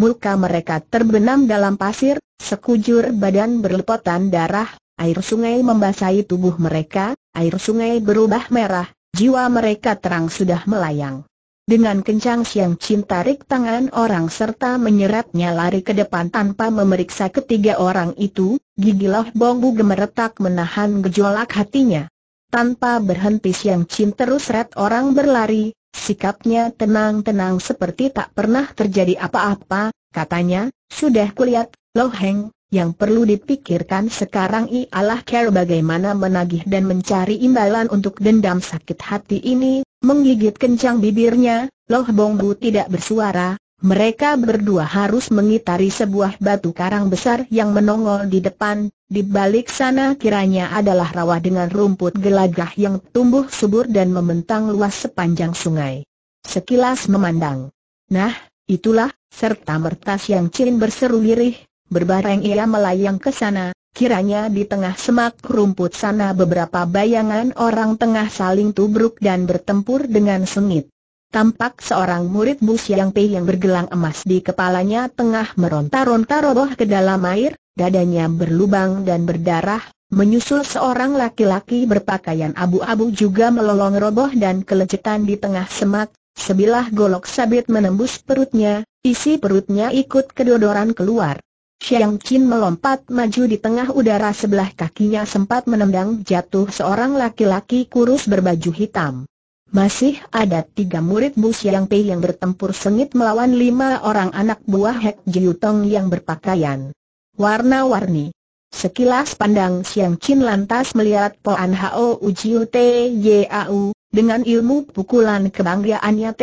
muka mereka terbenam dalam pasir, sekujur badan berlepotan darah, air sungai membasahi tubuh mereka, air sungai berubah merah, jiwa mereka terang sudah melayang. Dengan kencang Siang Chin tarik tangan orang serta menyeretnya lari ke depan tanpa memeriksa ketiga orang itu, gigi Loh Bongbu gemeretak menahan gejolak hatinya. Tanpa berhenti Siang Chin terus seret orang berlari, Sikapnya tenang-tenang seperti tak pernah terjadi apa-apa, katanya, sudah kulihat, Lo Heng, yang perlu dipikirkan sekarang ialah care bagaimana menagih dan mencari imbalan untuk dendam sakit hati ini, menggigit kencang bibirnya, Loh Bongbu tidak bersuara, mereka berdua harus mengitari sebuah batu karang besar yang menongol di depan, di balik sana kiranya adalah rawa dengan rumput gelagah yang tumbuh subur dan membentang luas sepanjang sungai. Sekilas memandang. Nah, itulah, serta mertas yang Chin berseru lirih, berbareng ia melayang ke sana, Kiranya di tengah semak rumput sana beberapa bayangan orang tengah saling tubruk dan bertempur dengan sengit. Tampak seorang murid Mu yang Pei yang bergelang emas di kepalanya tengah meronta-ronta roboh ke dalam air, dadanya berlubang dan berdarah, menyusul seorang laki-laki berpakaian abu-abu juga melolong roboh dan kelecetan di tengah semak, sebilah golok sabit menembus perutnya, isi perutnya ikut kedodoran keluar. Xiang Qin melompat maju di tengah udara sebelah kakinya sempat menendang jatuh seorang laki-laki kurus berbaju hitam. Masih ada tiga murid Bu Siang Pei yang bertempur sengit melawan lima orang anak buah Hek Jiu yang berpakaian warna-warni. Sekilas pandang Siang Chin lantas melihat Po An Hao Ujiu U Dengan ilmu pukulan kebanggaannya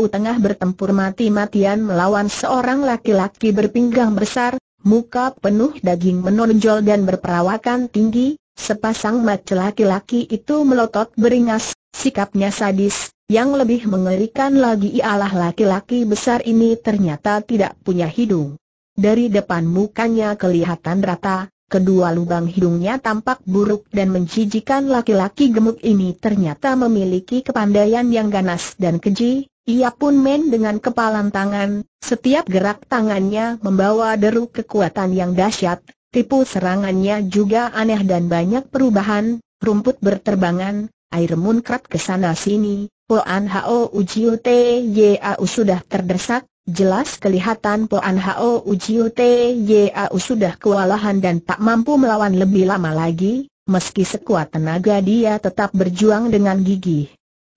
U tengah bertempur mati-matian melawan seorang laki-laki berpinggang besar, muka penuh daging menonjol dan berperawakan tinggi, sepasang mata laki-laki itu melotot beringas, Sikapnya sadis, yang lebih mengerikan lagi ialah laki-laki besar ini ternyata tidak punya hidung. Dari depan mukanya kelihatan rata, kedua lubang hidungnya tampak buruk dan menjijikan laki-laki gemuk ini ternyata memiliki kepandaian yang ganas dan keji, ia pun main dengan kepalan tangan, setiap gerak tangannya membawa deru kekuatan yang dahsyat, tipu serangannya juga aneh dan banyak perubahan, rumput berterbangan, air munkrat ke sana sini, Poan Hao Ujiu U sudah terdesak, jelas kelihatan Poan Hao Ujiu U sudah kewalahan dan tak mampu melawan lebih lama lagi, meski sekuat tenaga dia tetap berjuang dengan gigih.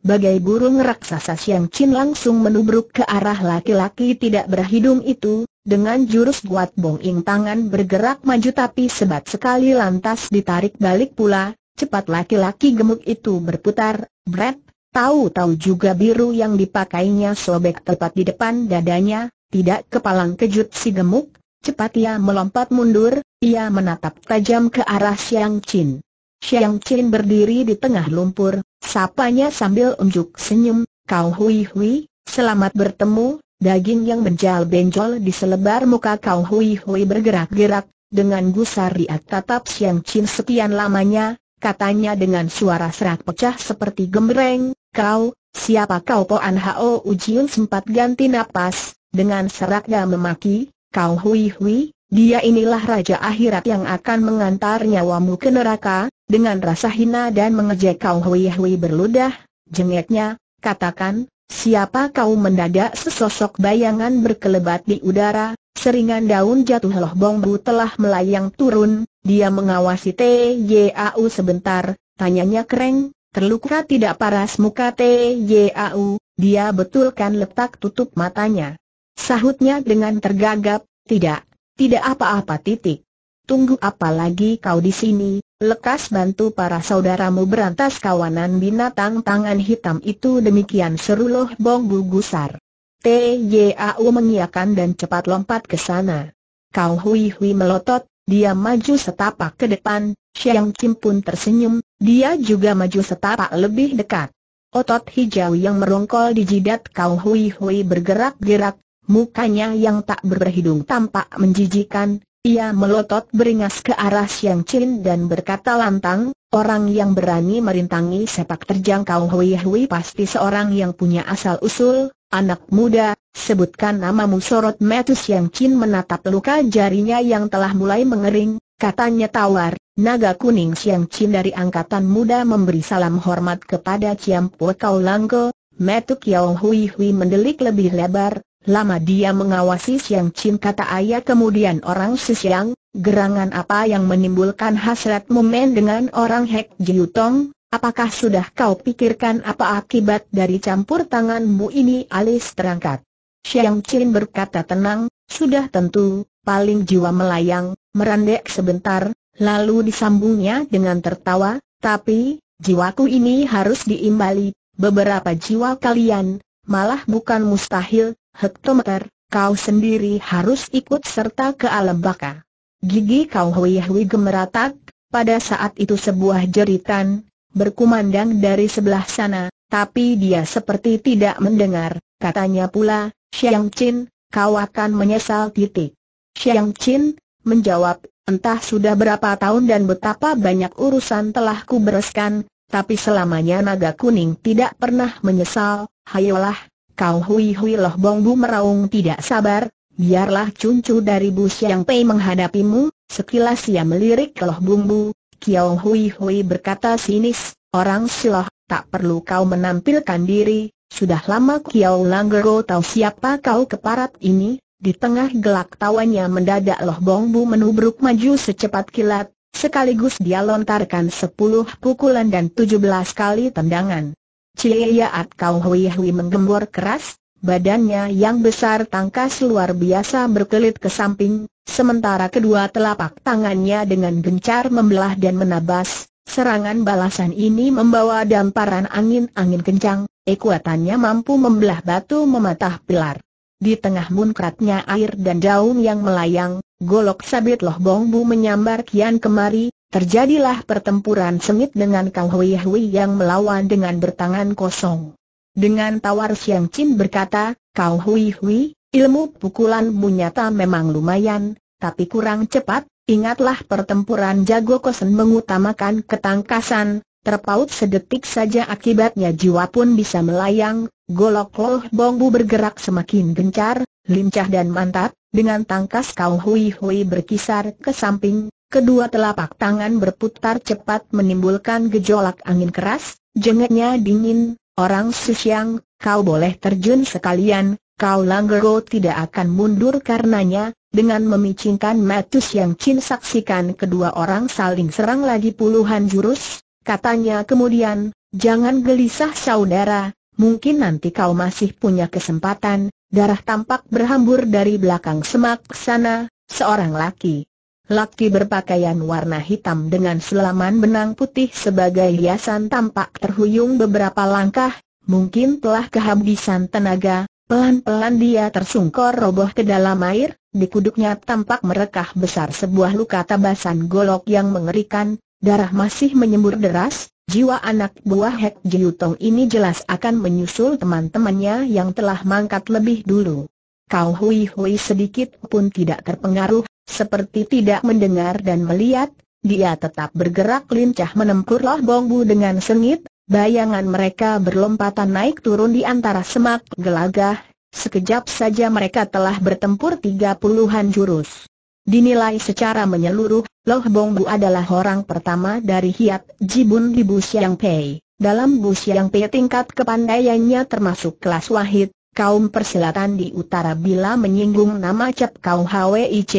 Bagai burung raksasa Siang Chin langsung menubruk ke arah laki-laki tidak berhidung itu, dengan jurus kuat bonging tangan bergerak maju tapi sebat sekali lantas ditarik balik pula, Cepat laki-laki gemuk itu berputar, Brett, tahu-tahu juga biru yang dipakainya sobek tepat di depan dadanya, tidak kepalang kejut si gemuk, cepat ia melompat mundur, ia menatap tajam ke arah Xiang Chin. Xiang Chin berdiri di tengah lumpur, sapanya sambil unjuk senyum, kau hui hui, selamat bertemu, daging yang menjal benjol di selebar muka kau hui hui bergerak-gerak, dengan gusar dia tatap Xiang Chin sekian lamanya, katanya dengan suara serak pecah seperti gemereng, kau, siapa kau Poan Hao Ujiun sempat ganti nafas, dengan seraknya memaki, kau hui hui, dia inilah raja akhirat yang akan mengantar nyawamu ke neraka, dengan rasa hina dan mengejek kau hui hui berludah, jengeknya, katakan, siapa kau mendadak sesosok bayangan berkelebat di udara, seringan daun jatuh loh bongbu telah melayang turun, dia mengawasi TYAU sebentar, tanyanya kereng, terluka tidak paras muka TYAU, dia betulkan letak tutup matanya. Sahutnya dengan tergagap, tidak, tidak apa-apa titik. Tunggu apa lagi kau di sini, lekas bantu para saudaramu berantas kawanan binatang tangan hitam itu demikian seru loh bongbu gusar. T.Y.A.U. mengiakan dan cepat lompat ke sana. Kau Hui Hui melotot, dia maju setapak ke depan, Xiang Kim pun tersenyum, dia juga maju setapak lebih dekat. Otot hijau yang merongkol di jidat Kau Hui Hui bergerak-gerak, mukanya yang tak berhidung tampak menjijikan, ia melotot beringas ke arah Siang Chin dan berkata lantang, orang yang berani merintangi sepak terjang kau Hui Hui pasti seorang yang punya asal-usul, anak muda, sebutkan namamu sorot Metus Siang Chin menatap luka jarinya yang telah mulai mengering, katanya tawar, naga kuning Siang Chin dari angkatan muda memberi salam hormat kepada Ciampu Kau Langko, Metuk Yao Hui Hui mendelik lebih lebar, Lama dia mengawasi Siang Chin kata ayah kemudian orang si Siang, gerangan apa yang menimbulkan hasrat momen dengan orang Hek Jiutong, apakah sudah kau pikirkan apa akibat dari campur tanganmu ini alis terangkat. Siang Chin berkata tenang, sudah tentu, paling jiwa melayang, merandek sebentar, lalu disambungnya dengan tertawa, tapi, jiwaku ini harus diimbali, beberapa jiwa kalian, malah bukan mustahil, Hektometer, kau sendiri harus ikut serta ke alam baka. Gigi kau hui-hui gemeratak, pada saat itu sebuah jeritan, berkumandang dari sebelah sana, tapi dia seperti tidak mendengar, katanya pula, Xiang Qin, kau akan menyesal titik. Xiang Qin, menjawab, entah sudah berapa tahun dan betapa banyak urusan telah kubereskan, tapi selamanya naga kuning tidak pernah menyesal, hayolah, Kau Hui Hui Loh bongbu meraung tidak sabar, biarlah cuncu dari Bu Siang Pei menghadapimu, sekilas ia melirik Loh bongbu. Kiao Hui Hui berkata sinis, orang siloh, tak perlu kau menampilkan diri, sudah lama Kiao Langgero tahu siapa kau keparat ini, di tengah gelak tawanya mendadak Loh bongbu menubruk maju secepat kilat, sekaligus dia lontarkan sepuluh pukulan dan tujuh belas kali tendangan. Ciaat Kau Hui Hui menggembor keras, badannya yang besar tangkas luar biasa berkelit ke samping, sementara kedua telapak tangannya dengan gencar membelah dan menabas. Serangan balasan ini membawa damparan angin-angin kencang, kekuatannya mampu membelah batu mematah pilar. Di tengah munkratnya air dan daun yang melayang, golok sabit loh bongbu menyambar kian kemari, Terjadilah pertempuran sengit dengan Kang Hui Hui yang melawan dengan bertangan kosong. Dengan tawar Siang Chin berkata, Kang Hui Hui, ilmu pukulan bunyata memang lumayan, tapi kurang cepat, ingatlah pertempuran jago kosen mengutamakan ketangkasan, terpaut sedetik saja akibatnya jiwa pun bisa melayang, golok loh bongbu bergerak semakin gencar, lincah dan mantap, dengan tangkas Kauhuihui hui hui berkisar ke samping, Kedua telapak tangan berputar cepat menimbulkan gejolak angin keras, jengeknya dingin, orang Susiang, kau boleh terjun sekalian, kau Langgero tidak akan mundur karenanya, dengan memicingkan metus yang Chin saksikan kedua orang saling serang lagi puluhan jurus, katanya kemudian, jangan gelisah saudara, mungkin nanti kau masih punya kesempatan, darah tampak berhambur dari belakang semak sana, seorang laki Laki berpakaian warna hitam dengan selaman benang putih sebagai hiasan tampak terhuyung beberapa langkah, mungkin telah kehabisan tenaga, pelan-pelan dia tersungkur, roboh ke dalam air, di kuduknya tampak merekah besar sebuah luka tabasan golok yang mengerikan, darah masih menyembur deras, jiwa anak buah Hek Jiutong ini jelas akan menyusul teman-temannya yang telah mangkat lebih dulu. Kau Hui Hui sedikit pun tidak terpengaruh seperti tidak mendengar dan melihat, dia tetap bergerak lincah menempur Loh Bongbu dengan sengit, bayangan mereka berlompatan naik turun di antara semak gelagah, sekejap saja mereka telah bertempur tiga puluhan jurus. Dinilai secara menyeluruh, Loh Bongbu adalah orang pertama dari Hiat Jibun di Bu Siang Pei. Dalam Bu Siang Pei tingkat kepandaiannya termasuk kelas wahid, kaum persilatan di utara bila menyinggung nama cap Kau Hwic,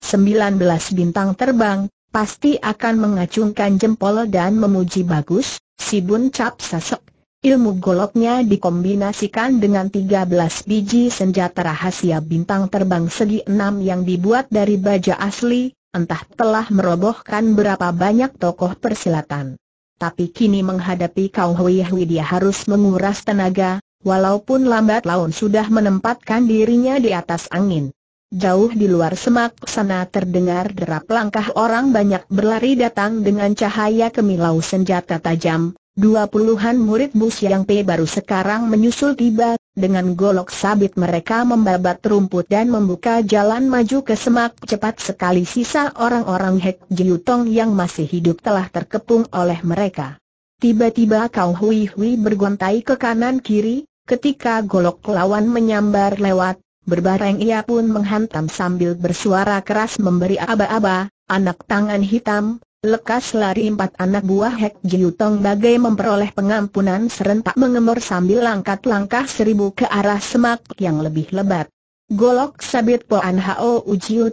19 bintang terbang, pasti akan mengacungkan jempol dan memuji bagus, si Bun Cap Sasek. Ilmu goloknya dikombinasikan dengan 13 biji senjata rahasia bintang terbang segi enam yang dibuat dari baja asli, entah telah merobohkan berapa banyak tokoh persilatan. Tapi kini menghadapi Kau Hui Hui dia harus menguras tenaga, walaupun lambat laun sudah menempatkan dirinya di atas angin. Jauh di luar semak sana terdengar derap langkah orang banyak berlari datang dengan cahaya kemilau senjata tajam. Dua puluhan murid bus yang P baru sekarang menyusul tiba, dengan golok sabit mereka membabat rumput dan membuka jalan maju ke semak cepat sekali sisa orang-orang Hek Jiutong yang masih hidup telah terkepung oleh mereka. Tiba-tiba Kau Hui Hui bergontai ke kanan kiri, ketika golok lawan menyambar lewat, Berbareng ia pun menghantam sambil bersuara keras memberi aba-aba, anak tangan hitam, lekas lari empat anak buah Hek Jiutong bagai memperoleh pengampunan serentak mengemur sambil langkat langkah seribu ke arah semak yang lebih lebat. Golok sabit Poan Hao Ujiu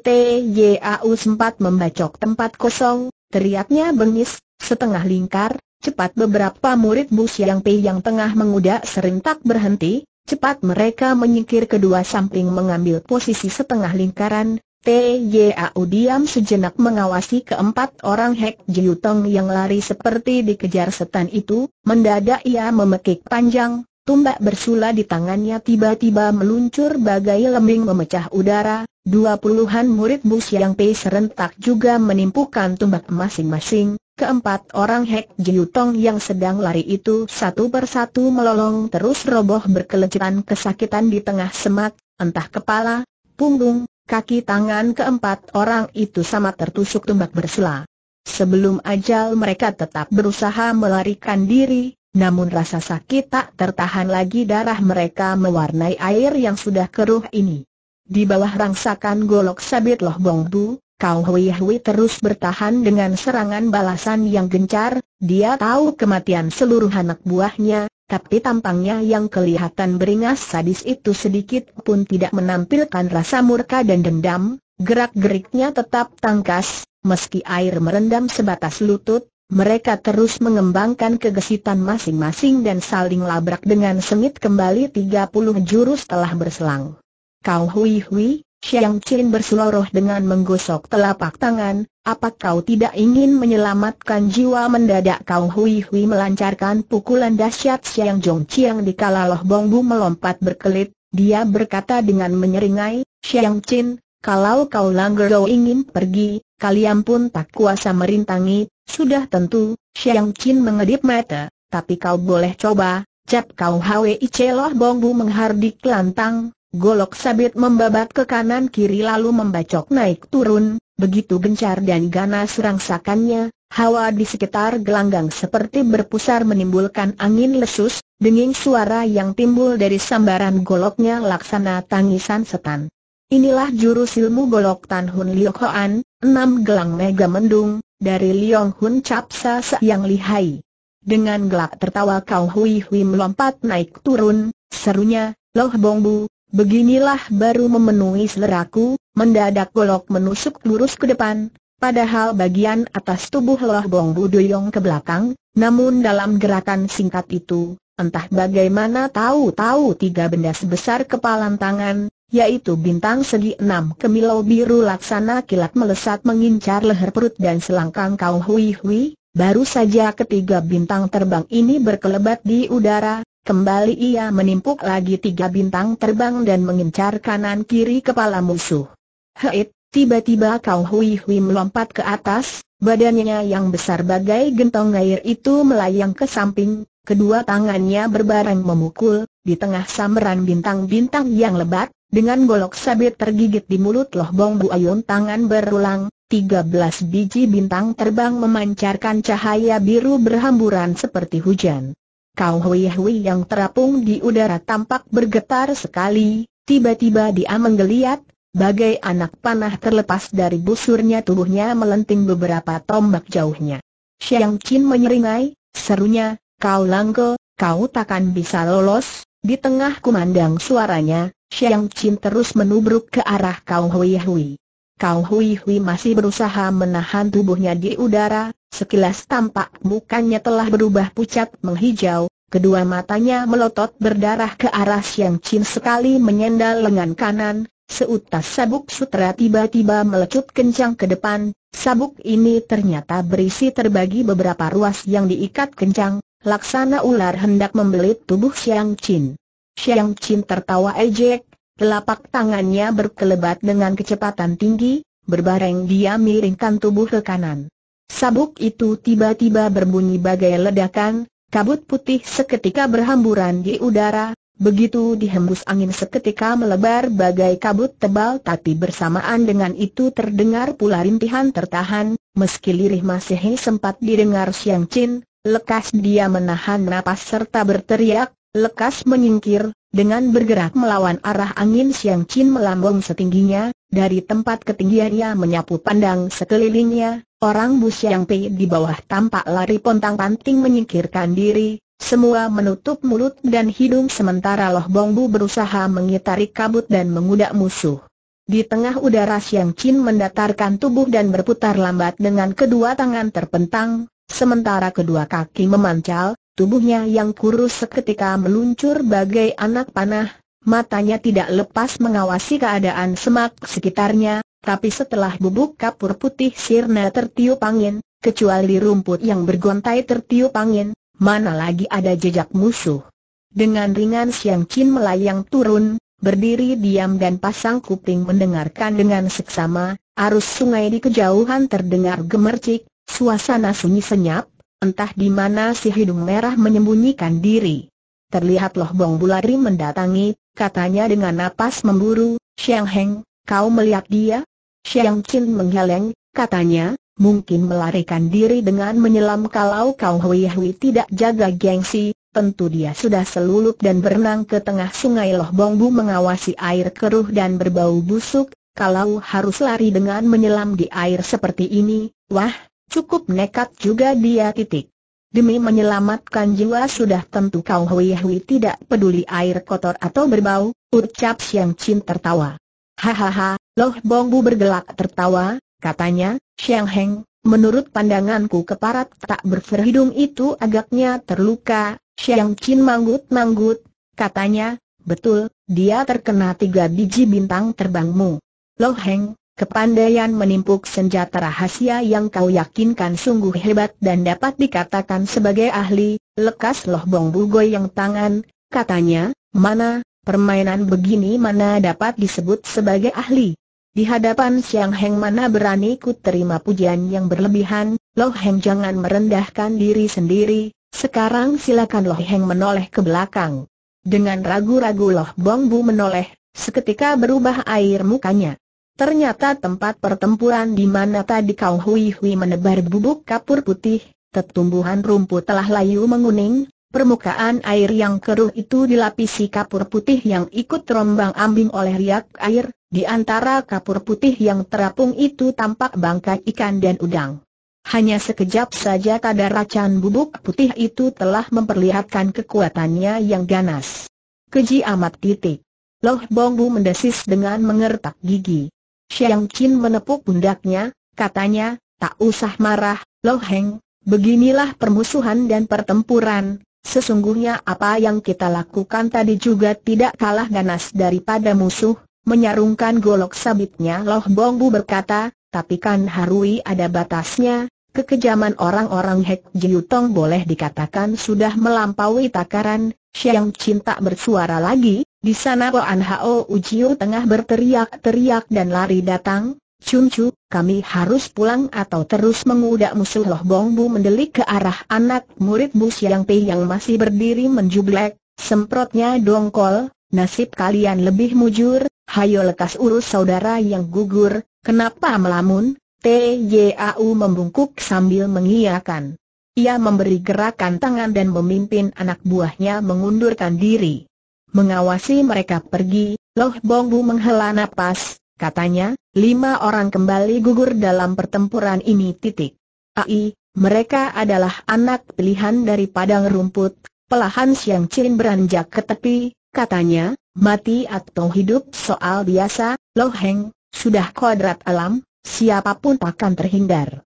au sempat membacok tempat kosong, teriaknya bengis, setengah lingkar, cepat beberapa murid Bu Siang Pei yang tengah mengudak serentak berhenti, Cepat mereka menyingkir kedua samping mengambil posisi setengah lingkaran, TYAU diam sejenak mengawasi keempat orang Hek Jiutong yang lari seperti dikejar setan itu, mendadak ia memekik panjang, Tumbak bersula di tangannya tiba-tiba meluncur bagai lembing memecah udara, dua puluhan murid Bus Yang Pei serentak juga menimpukan tumbak masing-masing, Keempat orang Hek Jiutong yang sedang lari itu satu persatu melolong terus roboh berkeleceran kesakitan di tengah semak, entah kepala, punggung, kaki tangan keempat orang itu sama tertusuk tumbak bersela. Sebelum ajal mereka tetap berusaha melarikan diri, namun rasa sakit tak tertahan lagi darah mereka mewarnai air yang sudah keruh ini. Di bawah rangsakan golok sabit Loh Bongbu, Kau Hui Hui terus bertahan dengan serangan balasan yang gencar, dia tahu kematian seluruh anak buahnya, tapi tampangnya yang kelihatan beringas sadis itu sedikit pun tidak menampilkan rasa murka dan dendam, gerak-geriknya tetap tangkas, meski air merendam sebatas lutut, mereka terus mengembangkan kegesitan masing-masing dan saling labrak dengan sengit kembali 30 jurus telah berselang. Kau Hui Hui, Xiang Qin berseloroh dengan menggosok telapak tangan, apa kau tidak ingin menyelamatkan jiwa mendadak kau Hui Hui melancarkan pukulan dahsyat Xiang Zhong Qiang di kala Loh Bongbu melompat berkelit, dia berkata dengan menyeringai, Xiang Qin, kalau kau kau ingin pergi, kalian pun tak kuasa merintangi, sudah tentu, Xiang Qin mengedip mata, tapi kau boleh coba, Cap kau Hwi Celoh Bongbu menghardik lantang, Golok sabit membabat ke kanan kiri lalu membacok naik turun, begitu gencar dan ganas rangsakannya, hawa di sekitar gelanggang seperti berpusar menimbulkan angin lesus, denging suara yang timbul dari sambaran goloknya laksana tangisan setan. Inilah jurus ilmu golok Tan Hun Liu Hoan, enam gelang mega mendung, dari Liong Hun Capsa yang lihai. Dengan gelak tertawa Kau Hui Hui melompat naik turun, serunya, Loh Bongbu, Beginilah baru memenuhi seleraku, mendadak golok menusuk lurus ke depan, padahal bagian atas tubuh Loh Bong Budoyong ke belakang, namun dalam gerakan singkat itu, entah bagaimana tahu-tahu tiga benda sebesar kepalan tangan, yaitu bintang segi enam kemilau biru laksana kilat melesat mengincar leher perut dan selangkang kau hui-hui, baru saja ketiga bintang terbang ini berkelebat di udara, Kembali ia menimpuk lagi tiga bintang terbang dan mengincar kanan kiri kepala musuh. Heit, tiba-tiba Kau Hui Hui melompat ke atas, badannya yang besar bagai gentong air itu melayang ke samping, kedua tangannya berbareng memukul, di tengah samaran bintang-bintang yang lebat, dengan golok sabit tergigit di mulut loh bong bu ayun tangan berulang, 13 biji bintang terbang memancarkan cahaya biru berhamburan seperti hujan. Kau Hui-Hui yang terapung di udara tampak bergetar sekali, tiba-tiba dia menggeliat, bagai anak panah terlepas dari busurnya tubuhnya melenting beberapa tombak jauhnya. Xiang Qin menyeringai, serunya, kau langke, kau takkan bisa lolos, di tengah kumandang suaranya, Xiang Qin terus menubruk ke arah Kau Hui-Hui. Kau Hui Hui masih berusaha menahan tubuhnya di udara, sekilas tampak mukanya telah berubah pucat menghijau, kedua matanya melotot berdarah ke arah Siang Chin sekali menyendal lengan kanan, seutas sabuk sutra tiba-tiba melecut kencang ke depan, sabuk ini ternyata berisi terbagi beberapa ruas yang diikat kencang, laksana ular hendak membelit tubuh Siang Chin. Siang Chin tertawa ejek, Telapak tangannya berkelebat dengan kecepatan tinggi, berbareng dia miringkan tubuh ke kanan. Sabuk itu tiba-tiba berbunyi bagai ledakan, kabut putih seketika berhamburan di udara, begitu dihembus angin seketika melebar bagai kabut tebal tapi bersamaan dengan itu terdengar pula rintihan tertahan, meski lirih masih sempat didengar Siang Jin, lekas dia menahan napas serta berteriak, lekas menyingkir, dengan bergerak melawan arah angin Siang Chin melambung setingginya, dari tempat ketinggian ia menyapu pandang sekelilingnya, orang Bu Siang Pei di bawah tampak lari pontang-panting menyingkirkan diri, semua menutup mulut dan hidung sementara Loh Bu berusaha mengitari kabut dan mengudak musuh. Di tengah udara Siang Chin mendatarkan tubuh dan berputar lambat dengan kedua tangan terpentang, sementara kedua kaki memancal, Tubuhnya yang kurus seketika meluncur bagai anak panah, matanya tidak lepas mengawasi keadaan semak sekitarnya, tapi setelah bubuk kapur putih sirna tertiup angin, kecuali rumput yang bergontai tertiup angin, mana lagi ada jejak musuh. Dengan ringan Siang Chin melayang turun, berdiri diam dan pasang kuping mendengarkan dengan seksama, arus sungai di kejauhan terdengar gemercik, suasana sunyi senyap, Entah di mana si hidung merah menyembunyikan diri. Terlihat Loh Bong Bulari mendatangi, katanya dengan napas memburu, Xiang Heng, kau melihat dia? Xiang Qin menggeleng, katanya, mungkin melarikan diri dengan menyelam kalau kau Hui Hui tidak jaga gengsi, tentu dia sudah selulup dan berenang ke tengah sungai Loh Bong Bongbu mengawasi air keruh dan berbau busuk, kalau harus lari dengan menyelam di air seperti ini, wah, Cukup nekat juga dia titik. Demi menyelamatkan jiwa sudah tentu kau Hui Hui tidak peduli air kotor atau berbau, ucap Siang Chin tertawa. Hahaha, Loh Bongbu bergelak tertawa, katanya, Siang Heng, menurut pandanganku keparat tak berferhidung itu agaknya terluka, Siang Chin manggut-manggut, katanya, betul, dia terkena tiga biji bintang terbangmu. Loh Heng, Kepandaian menimpuk senjata rahasia yang kau yakinkan sungguh hebat dan dapat dikatakan sebagai ahli, lekas loh bong yang tangan, katanya, mana, permainan begini mana dapat disebut sebagai ahli. Di hadapan Siang Heng mana berani ku terima pujian yang berlebihan, Loh Heng jangan merendahkan diri sendiri, sekarang silakan Loh Heng menoleh ke belakang. Dengan ragu-ragu Loh Bong Bu menoleh, seketika berubah air mukanya. Ternyata tempat pertempuran di mana tadi kau hui-hui menebar bubuk kapur putih, tetumbuhan rumput telah layu menguning, permukaan air yang keruh itu dilapisi kapur putih yang ikut terombang ambing oleh riak air, di antara kapur putih yang terapung itu tampak bangkai ikan dan udang. Hanya sekejap saja kadar racan bubuk putih itu telah memperlihatkan kekuatannya yang ganas. Keji amat titik. Loh Bongbu mendesis dengan mengertak gigi. Xiang Qin menepuk pundaknya, katanya, tak usah marah, Lo Heng, beginilah permusuhan dan pertempuran, sesungguhnya apa yang kita lakukan tadi juga tidak kalah ganas daripada musuh, menyarungkan golok sabitnya Loh Bu berkata, tapi kan Harui ada batasnya, kekejaman orang-orang Hek Jiutong boleh dikatakan sudah melampaui takaran, Xiang Qin tak bersuara lagi, di sana Wan Hao Ujiu tengah berteriak-teriak dan lari datang, Cu, kami harus pulang atau terus mengudak musuh Loh Bongbu mendelik ke arah anak murid Bu Siang Pei yang masih berdiri menjublek, semprotnya dongkol, nasib kalian lebih mujur, hayo lekas urus saudara yang gugur, kenapa melamun? TYAU membungkuk sambil mengiyakan. Ia memberi gerakan tangan dan memimpin anak buahnya mengundurkan diri mengawasi mereka pergi, Loh Bongbu menghela nafas. katanya, lima orang kembali gugur dalam pertempuran ini titik. Ai, mereka adalah anak pilihan dari padang rumput, pelahan Siang Chin beranjak ke tepi, katanya, mati atau hidup soal biasa, Loh Heng, sudah kodrat alam, siapapun akan terhindar.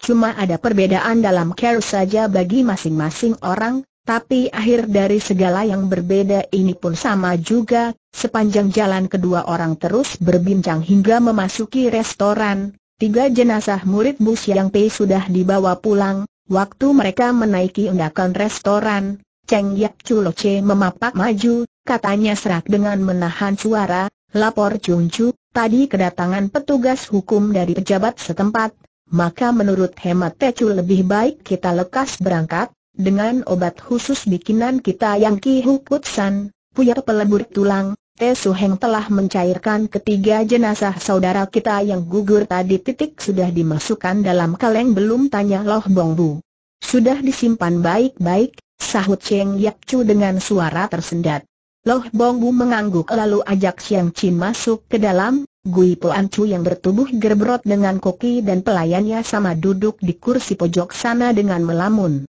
Cuma ada perbedaan dalam care saja bagi masing-masing orang, tapi akhir dari segala yang berbeda ini pun sama juga, sepanjang jalan kedua orang terus berbincang hingga memasuki restoran, tiga jenazah murid Bu Siang Pei sudah dibawa pulang, waktu mereka menaiki undakan restoran, Cheng Yap Chulo Che memapak maju, katanya serak dengan menahan suara, lapor Chung Chu, tadi kedatangan petugas hukum dari pejabat setempat, maka menurut hemat Tecu lebih baik kita lekas berangkat, dengan obat khusus bikinan kita yang Ki Hukut San, Pelebur Tulang, Te Suheng telah mencairkan ketiga jenazah saudara kita yang gugur tadi titik sudah dimasukkan dalam kaleng belum tanya Loh bongbu. Sudah disimpan baik-baik, sahut Cheng Yap Chu dengan suara tersendat. Loh bongbu mengangguk lalu ajak Siang Chin masuk ke dalam, Gui Puan Chu yang bertubuh gerbrot dengan koki dan pelayannya sama duduk di kursi pojok sana dengan melamun.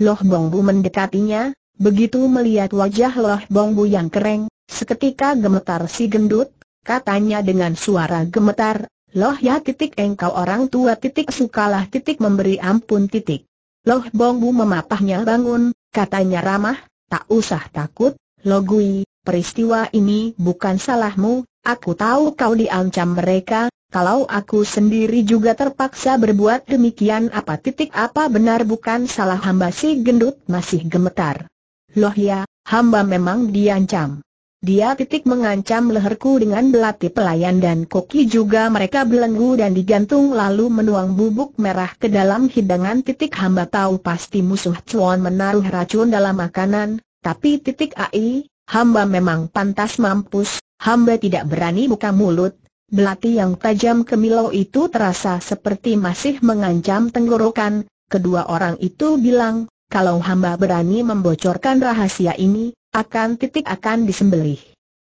Loh Bongbu mendekatinya, begitu melihat wajah Loh Bongbu yang kering, seketika gemetar si gendut, katanya dengan suara gemetar, Loh ya titik engkau orang tua titik sukalah titik memberi ampun titik. Loh Bongbu memapahnya bangun, katanya ramah, tak usah takut, Logui, peristiwa ini bukan salahmu, aku tahu kau diancam mereka, kalau aku sendiri juga terpaksa berbuat demikian apa titik apa benar bukan salah hamba si gendut masih gemetar. Loh ya, hamba memang diancam. Dia titik mengancam leherku dengan belati pelayan dan koki juga mereka belenggu dan digantung lalu menuang bubuk merah ke dalam hidangan titik hamba tahu pasti musuh cuan menaruh racun dalam makanan, tapi titik ai, hamba memang pantas mampus, hamba tidak berani buka mulut, Belati yang tajam kemilau itu terasa seperti masih mengancam tenggorokan, kedua orang itu bilang, kalau hamba berani membocorkan rahasia ini, akan titik akan disembelih.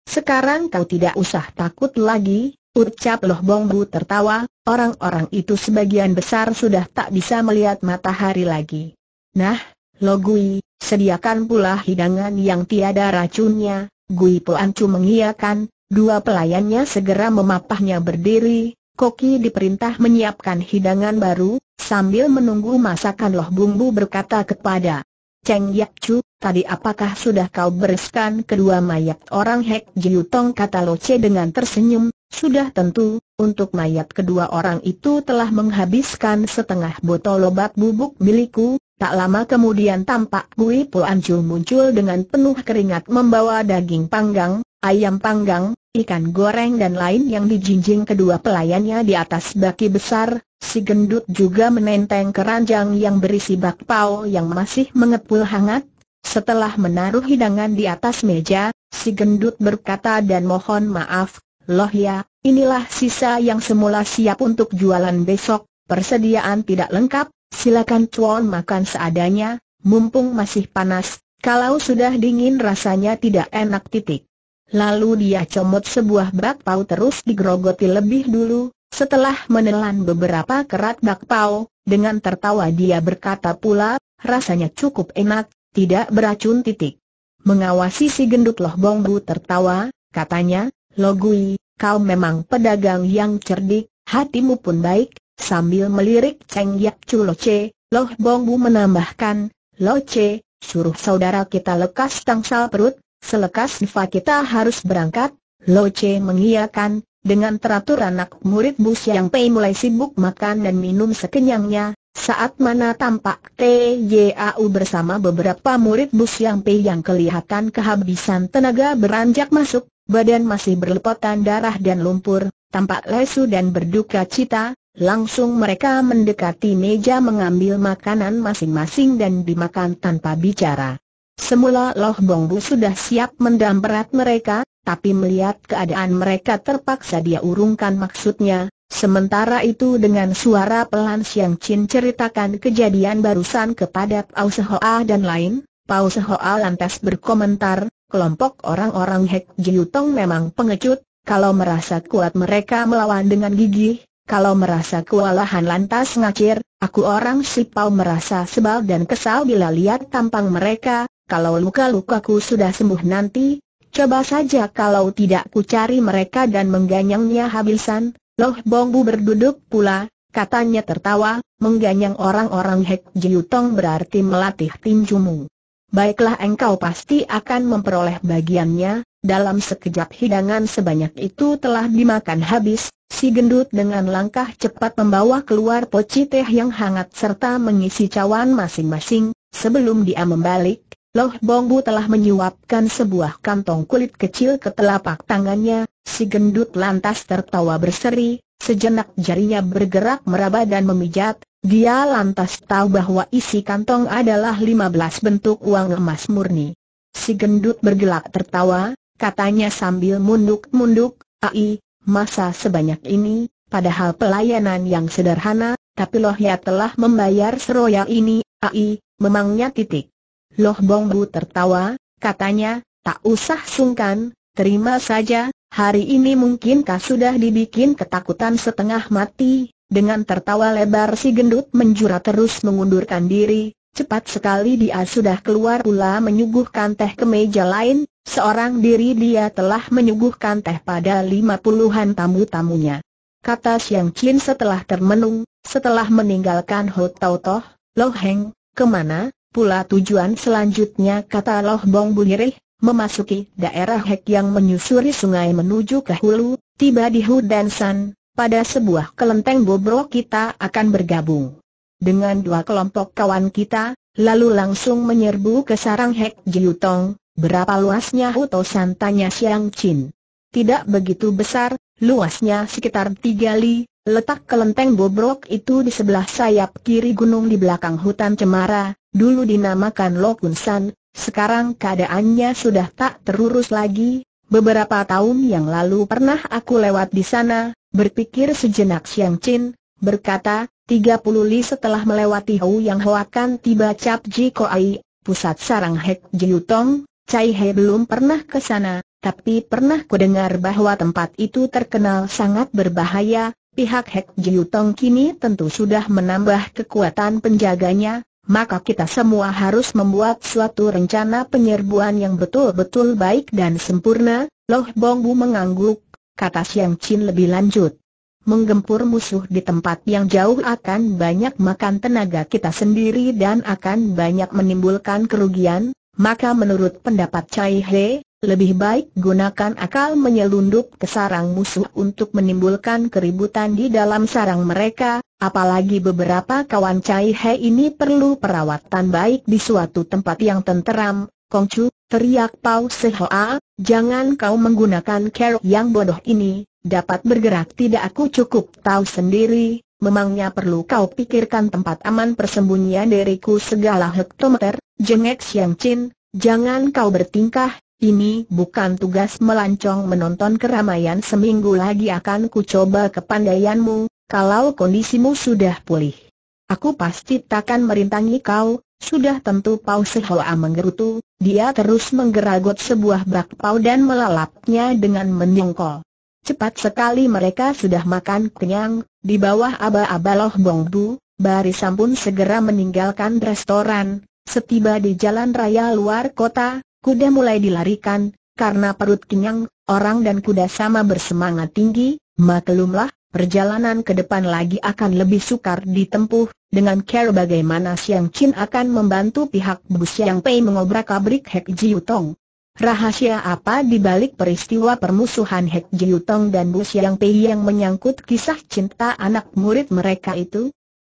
Sekarang kau tidak usah takut lagi, ucap Loh Bongbu tertawa, orang-orang itu sebagian besar sudah tak bisa melihat matahari lagi. Nah, Logui, sediakan pula hidangan yang tiada racunnya, Gui Poancu mengiyakan, Dua pelayannya segera memapahnya berdiri, Koki diperintah menyiapkan hidangan baru, sambil menunggu masakan loh bumbu berkata kepada Cheng Yak Chu, tadi apakah sudah kau bereskan kedua mayat orang Hek Jiu Tong kata Lo Che dengan tersenyum, sudah tentu, untuk mayat kedua orang itu telah menghabiskan setengah botol obat bubuk milikku, Tak lama kemudian tampak Gui Po muncul dengan penuh keringat membawa daging panggang, ayam panggang, ikan goreng dan lain yang dijinjing kedua pelayannya di atas baki besar, si gendut juga menenteng keranjang yang berisi bakpao yang masih mengepul hangat. Setelah menaruh hidangan di atas meja, si gendut berkata dan mohon maaf, Loh ya, inilah sisa yang semula siap untuk jualan besok, persediaan tidak lengkap, Silakan Chuan makan seadanya, mumpung masih panas, kalau sudah dingin rasanya tidak enak titik. Lalu dia comot sebuah bakpao terus digrogoti lebih dulu, setelah menelan beberapa kerat bakpao, dengan tertawa dia berkata pula, rasanya cukup enak, tidak beracun titik. Mengawasi si gendut Loh Bongbu tertawa, katanya, Logui, kau memang pedagang yang cerdik, hatimu pun baik, Sambil melirik Cheng Yap Chu Lo Che, Loh Bong Bu menambahkan, Lo Che, suruh saudara kita lekas tangsal perut, selekas Nifa kita harus berangkat. Lo Che mengiyakan, dengan teratur anak murid Bu Siang Pei mulai sibuk makan dan minum sekenyangnya, saat mana tampak U bersama beberapa murid Bu yang Pei yang kelihatan kehabisan tenaga beranjak masuk, badan masih berlepotan darah dan lumpur, tampak lesu dan berduka cita, Langsung mereka mendekati meja mengambil makanan masing-masing dan dimakan tanpa bicara. Semula Loh Bongbu sudah siap mendamperat mereka, tapi melihat keadaan mereka terpaksa dia urungkan maksudnya. Sementara itu dengan suara pelan Siang Chin ceritakan kejadian barusan kepada Pau Sehoa dan lain, Pau Sehoa lantas berkomentar, kelompok orang-orang Hek Tong memang pengecut, kalau merasa kuat mereka melawan dengan gigih, kalau merasa kewalahan lantas ngacir, aku orang sipau merasa sebal dan kesal bila lihat tampang mereka, kalau luka-lukaku sudah sembuh nanti, coba saja kalau tidak ku cari mereka dan mengganyangnya habisan, Loh Bongbu berduduk pula, katanya tertawa, mengganyang orang-orang Hek Jiutong berarti melatih tinjumu. Baiklah engkau pasti akan memperoleh bagiannya, dalam sekejap hidangan sebanyak itu telah dimakan habis, si gendut dengan langkah cepat membawa keluar poci teh yang hangat serta mengisi cawan masing-masing, sebelum dia membalik, Loh Bongbu telah menyuapkan sebuah kantong kulit kecil ke telapak tangannya, si gendut lantas tertawa berseri, sejenak jarinya bergerak meraba dan memijat, dia lantas tahu bahwa isi kantong adalah 15 bentuk uang emas murni. Si gendut bergelak tertawa, katanya sambil munduk-munduk, ai, masa sebanyak ini, padahal pelayanan yang sederhana, tapi Loh Ya telah membayar seroya ini, ai, memangnya titik. Loh Bongbu tertawa, katanya, tak usah sungkan, terima saja, hari ini mungkinkah sudah dibikin ketakutan setengah mati, dengan tertawa lebar si gendut menjura terus mengundurkan diri, Cepat sekali dia sudah keluar pula menyuguhkan teh ke meja lain, seorang diri dia telah menyuguhkan teh pada lima puluhan tamu-tamunya. Kata Siang Chin setelah termenung, setelah meninggalkan Ho Tau Toh, Loh Heng, kemana, pula tujuan selanjutnya kata Loh Bong Bulirih, memasuki daerah Hek yang menyusuri sungai menuju ke hulu, tiba di dan san. pada sebuah kelenteng bobrok kita akan bergabung dengan dua kelompok kawan kita, lalu langsung menyerbu ke sarang Hek Jiutong, berapa luasnya Hutosan tanya Siang Chin. Tidak begitu besar, luasnya sekitar tiga li, letak kelenteng bobrok itu di sebelah sayap kiri gunung di belakang hutan cemara, dulu dinamakan Lokunsan, sekarang keadaannya sudah tak terurus lagi, Beberapa tahun yang lalu pernah aku lewat di sana, berpikir sejenak Siang Chin, berkata, 30 li setelah melewati Hou Yang Hoakan tiba Cap Ji Koai, pusat sarang Hek Jiutong, Cai He belum pernah ke sana, tapi pernah kudengar bahwa tempat itu terkenal sangat berbahaya, pihak Hek Jiutong kini tentu sudah menambah kekuatan penjaganya, maka kita semua harus membuat suatu rencana penyerbuan yang betul-betul baik dan sempurna, Loh Bong Bu mengangguk, kata Siang Chin lebih lanjut. Menggempur musuh di tempat yang jauh akan banyak makan tenaga kita sendiri dan akan banyak menimbulkan kerugian, maka menurut pendapat Chai He, lebih baik gunakan akal menyelundup ke sarang musuh untuk menimbulkan keributan di dalam sarang mereka, apalagi beberapa kawan Chai He ini perlu perawatan baik di suatu tempat yang tenteram, Kongcu, teriak Pau Sehoa, jangan kau menggunakan kerok yang bodoh ini, dapat bergerak tidak aku cukup tahu sendiri, memangnya perlu kau pikirkan tempat aman persembunyian diriku segala hektometer, jengek Siang cin, jangan kau bertingkah, ini bukan tugas melancong menonton keramaian seminggu lagi akan ku coba kepandaianmu, kalau kondisimu sudah pulih. Aku pasti takkan merintangi kau, sudah tentu Pau Sehoa menggerutu, dia terus menggeragot sebuah brak pau dan melalapnya dengan menyongkol. Cepat sekali mereka sudah makan kenyang, di bawah aba-aba Loh Bongbu, barisan pun segera meninggalkan restoran. Setiba di jalan raya luar kota, kuda mulai dilarikan, karena perut kenyang, orang dan kuda sama bersemangat tinggi, maklumlah, perjalanan ke depan lagi akan lebih sukar ditempuh, dengan care bagaimana Siang Chin akan membantu pihak bus Siang Pei mengobrak abrik Hek Jiu Tong. Rahasia apa di balik peristiwa permusuhan Hek Jiutong dan Bu Siang Pei yang menyangkut kisah cinta anak murid mereka itu?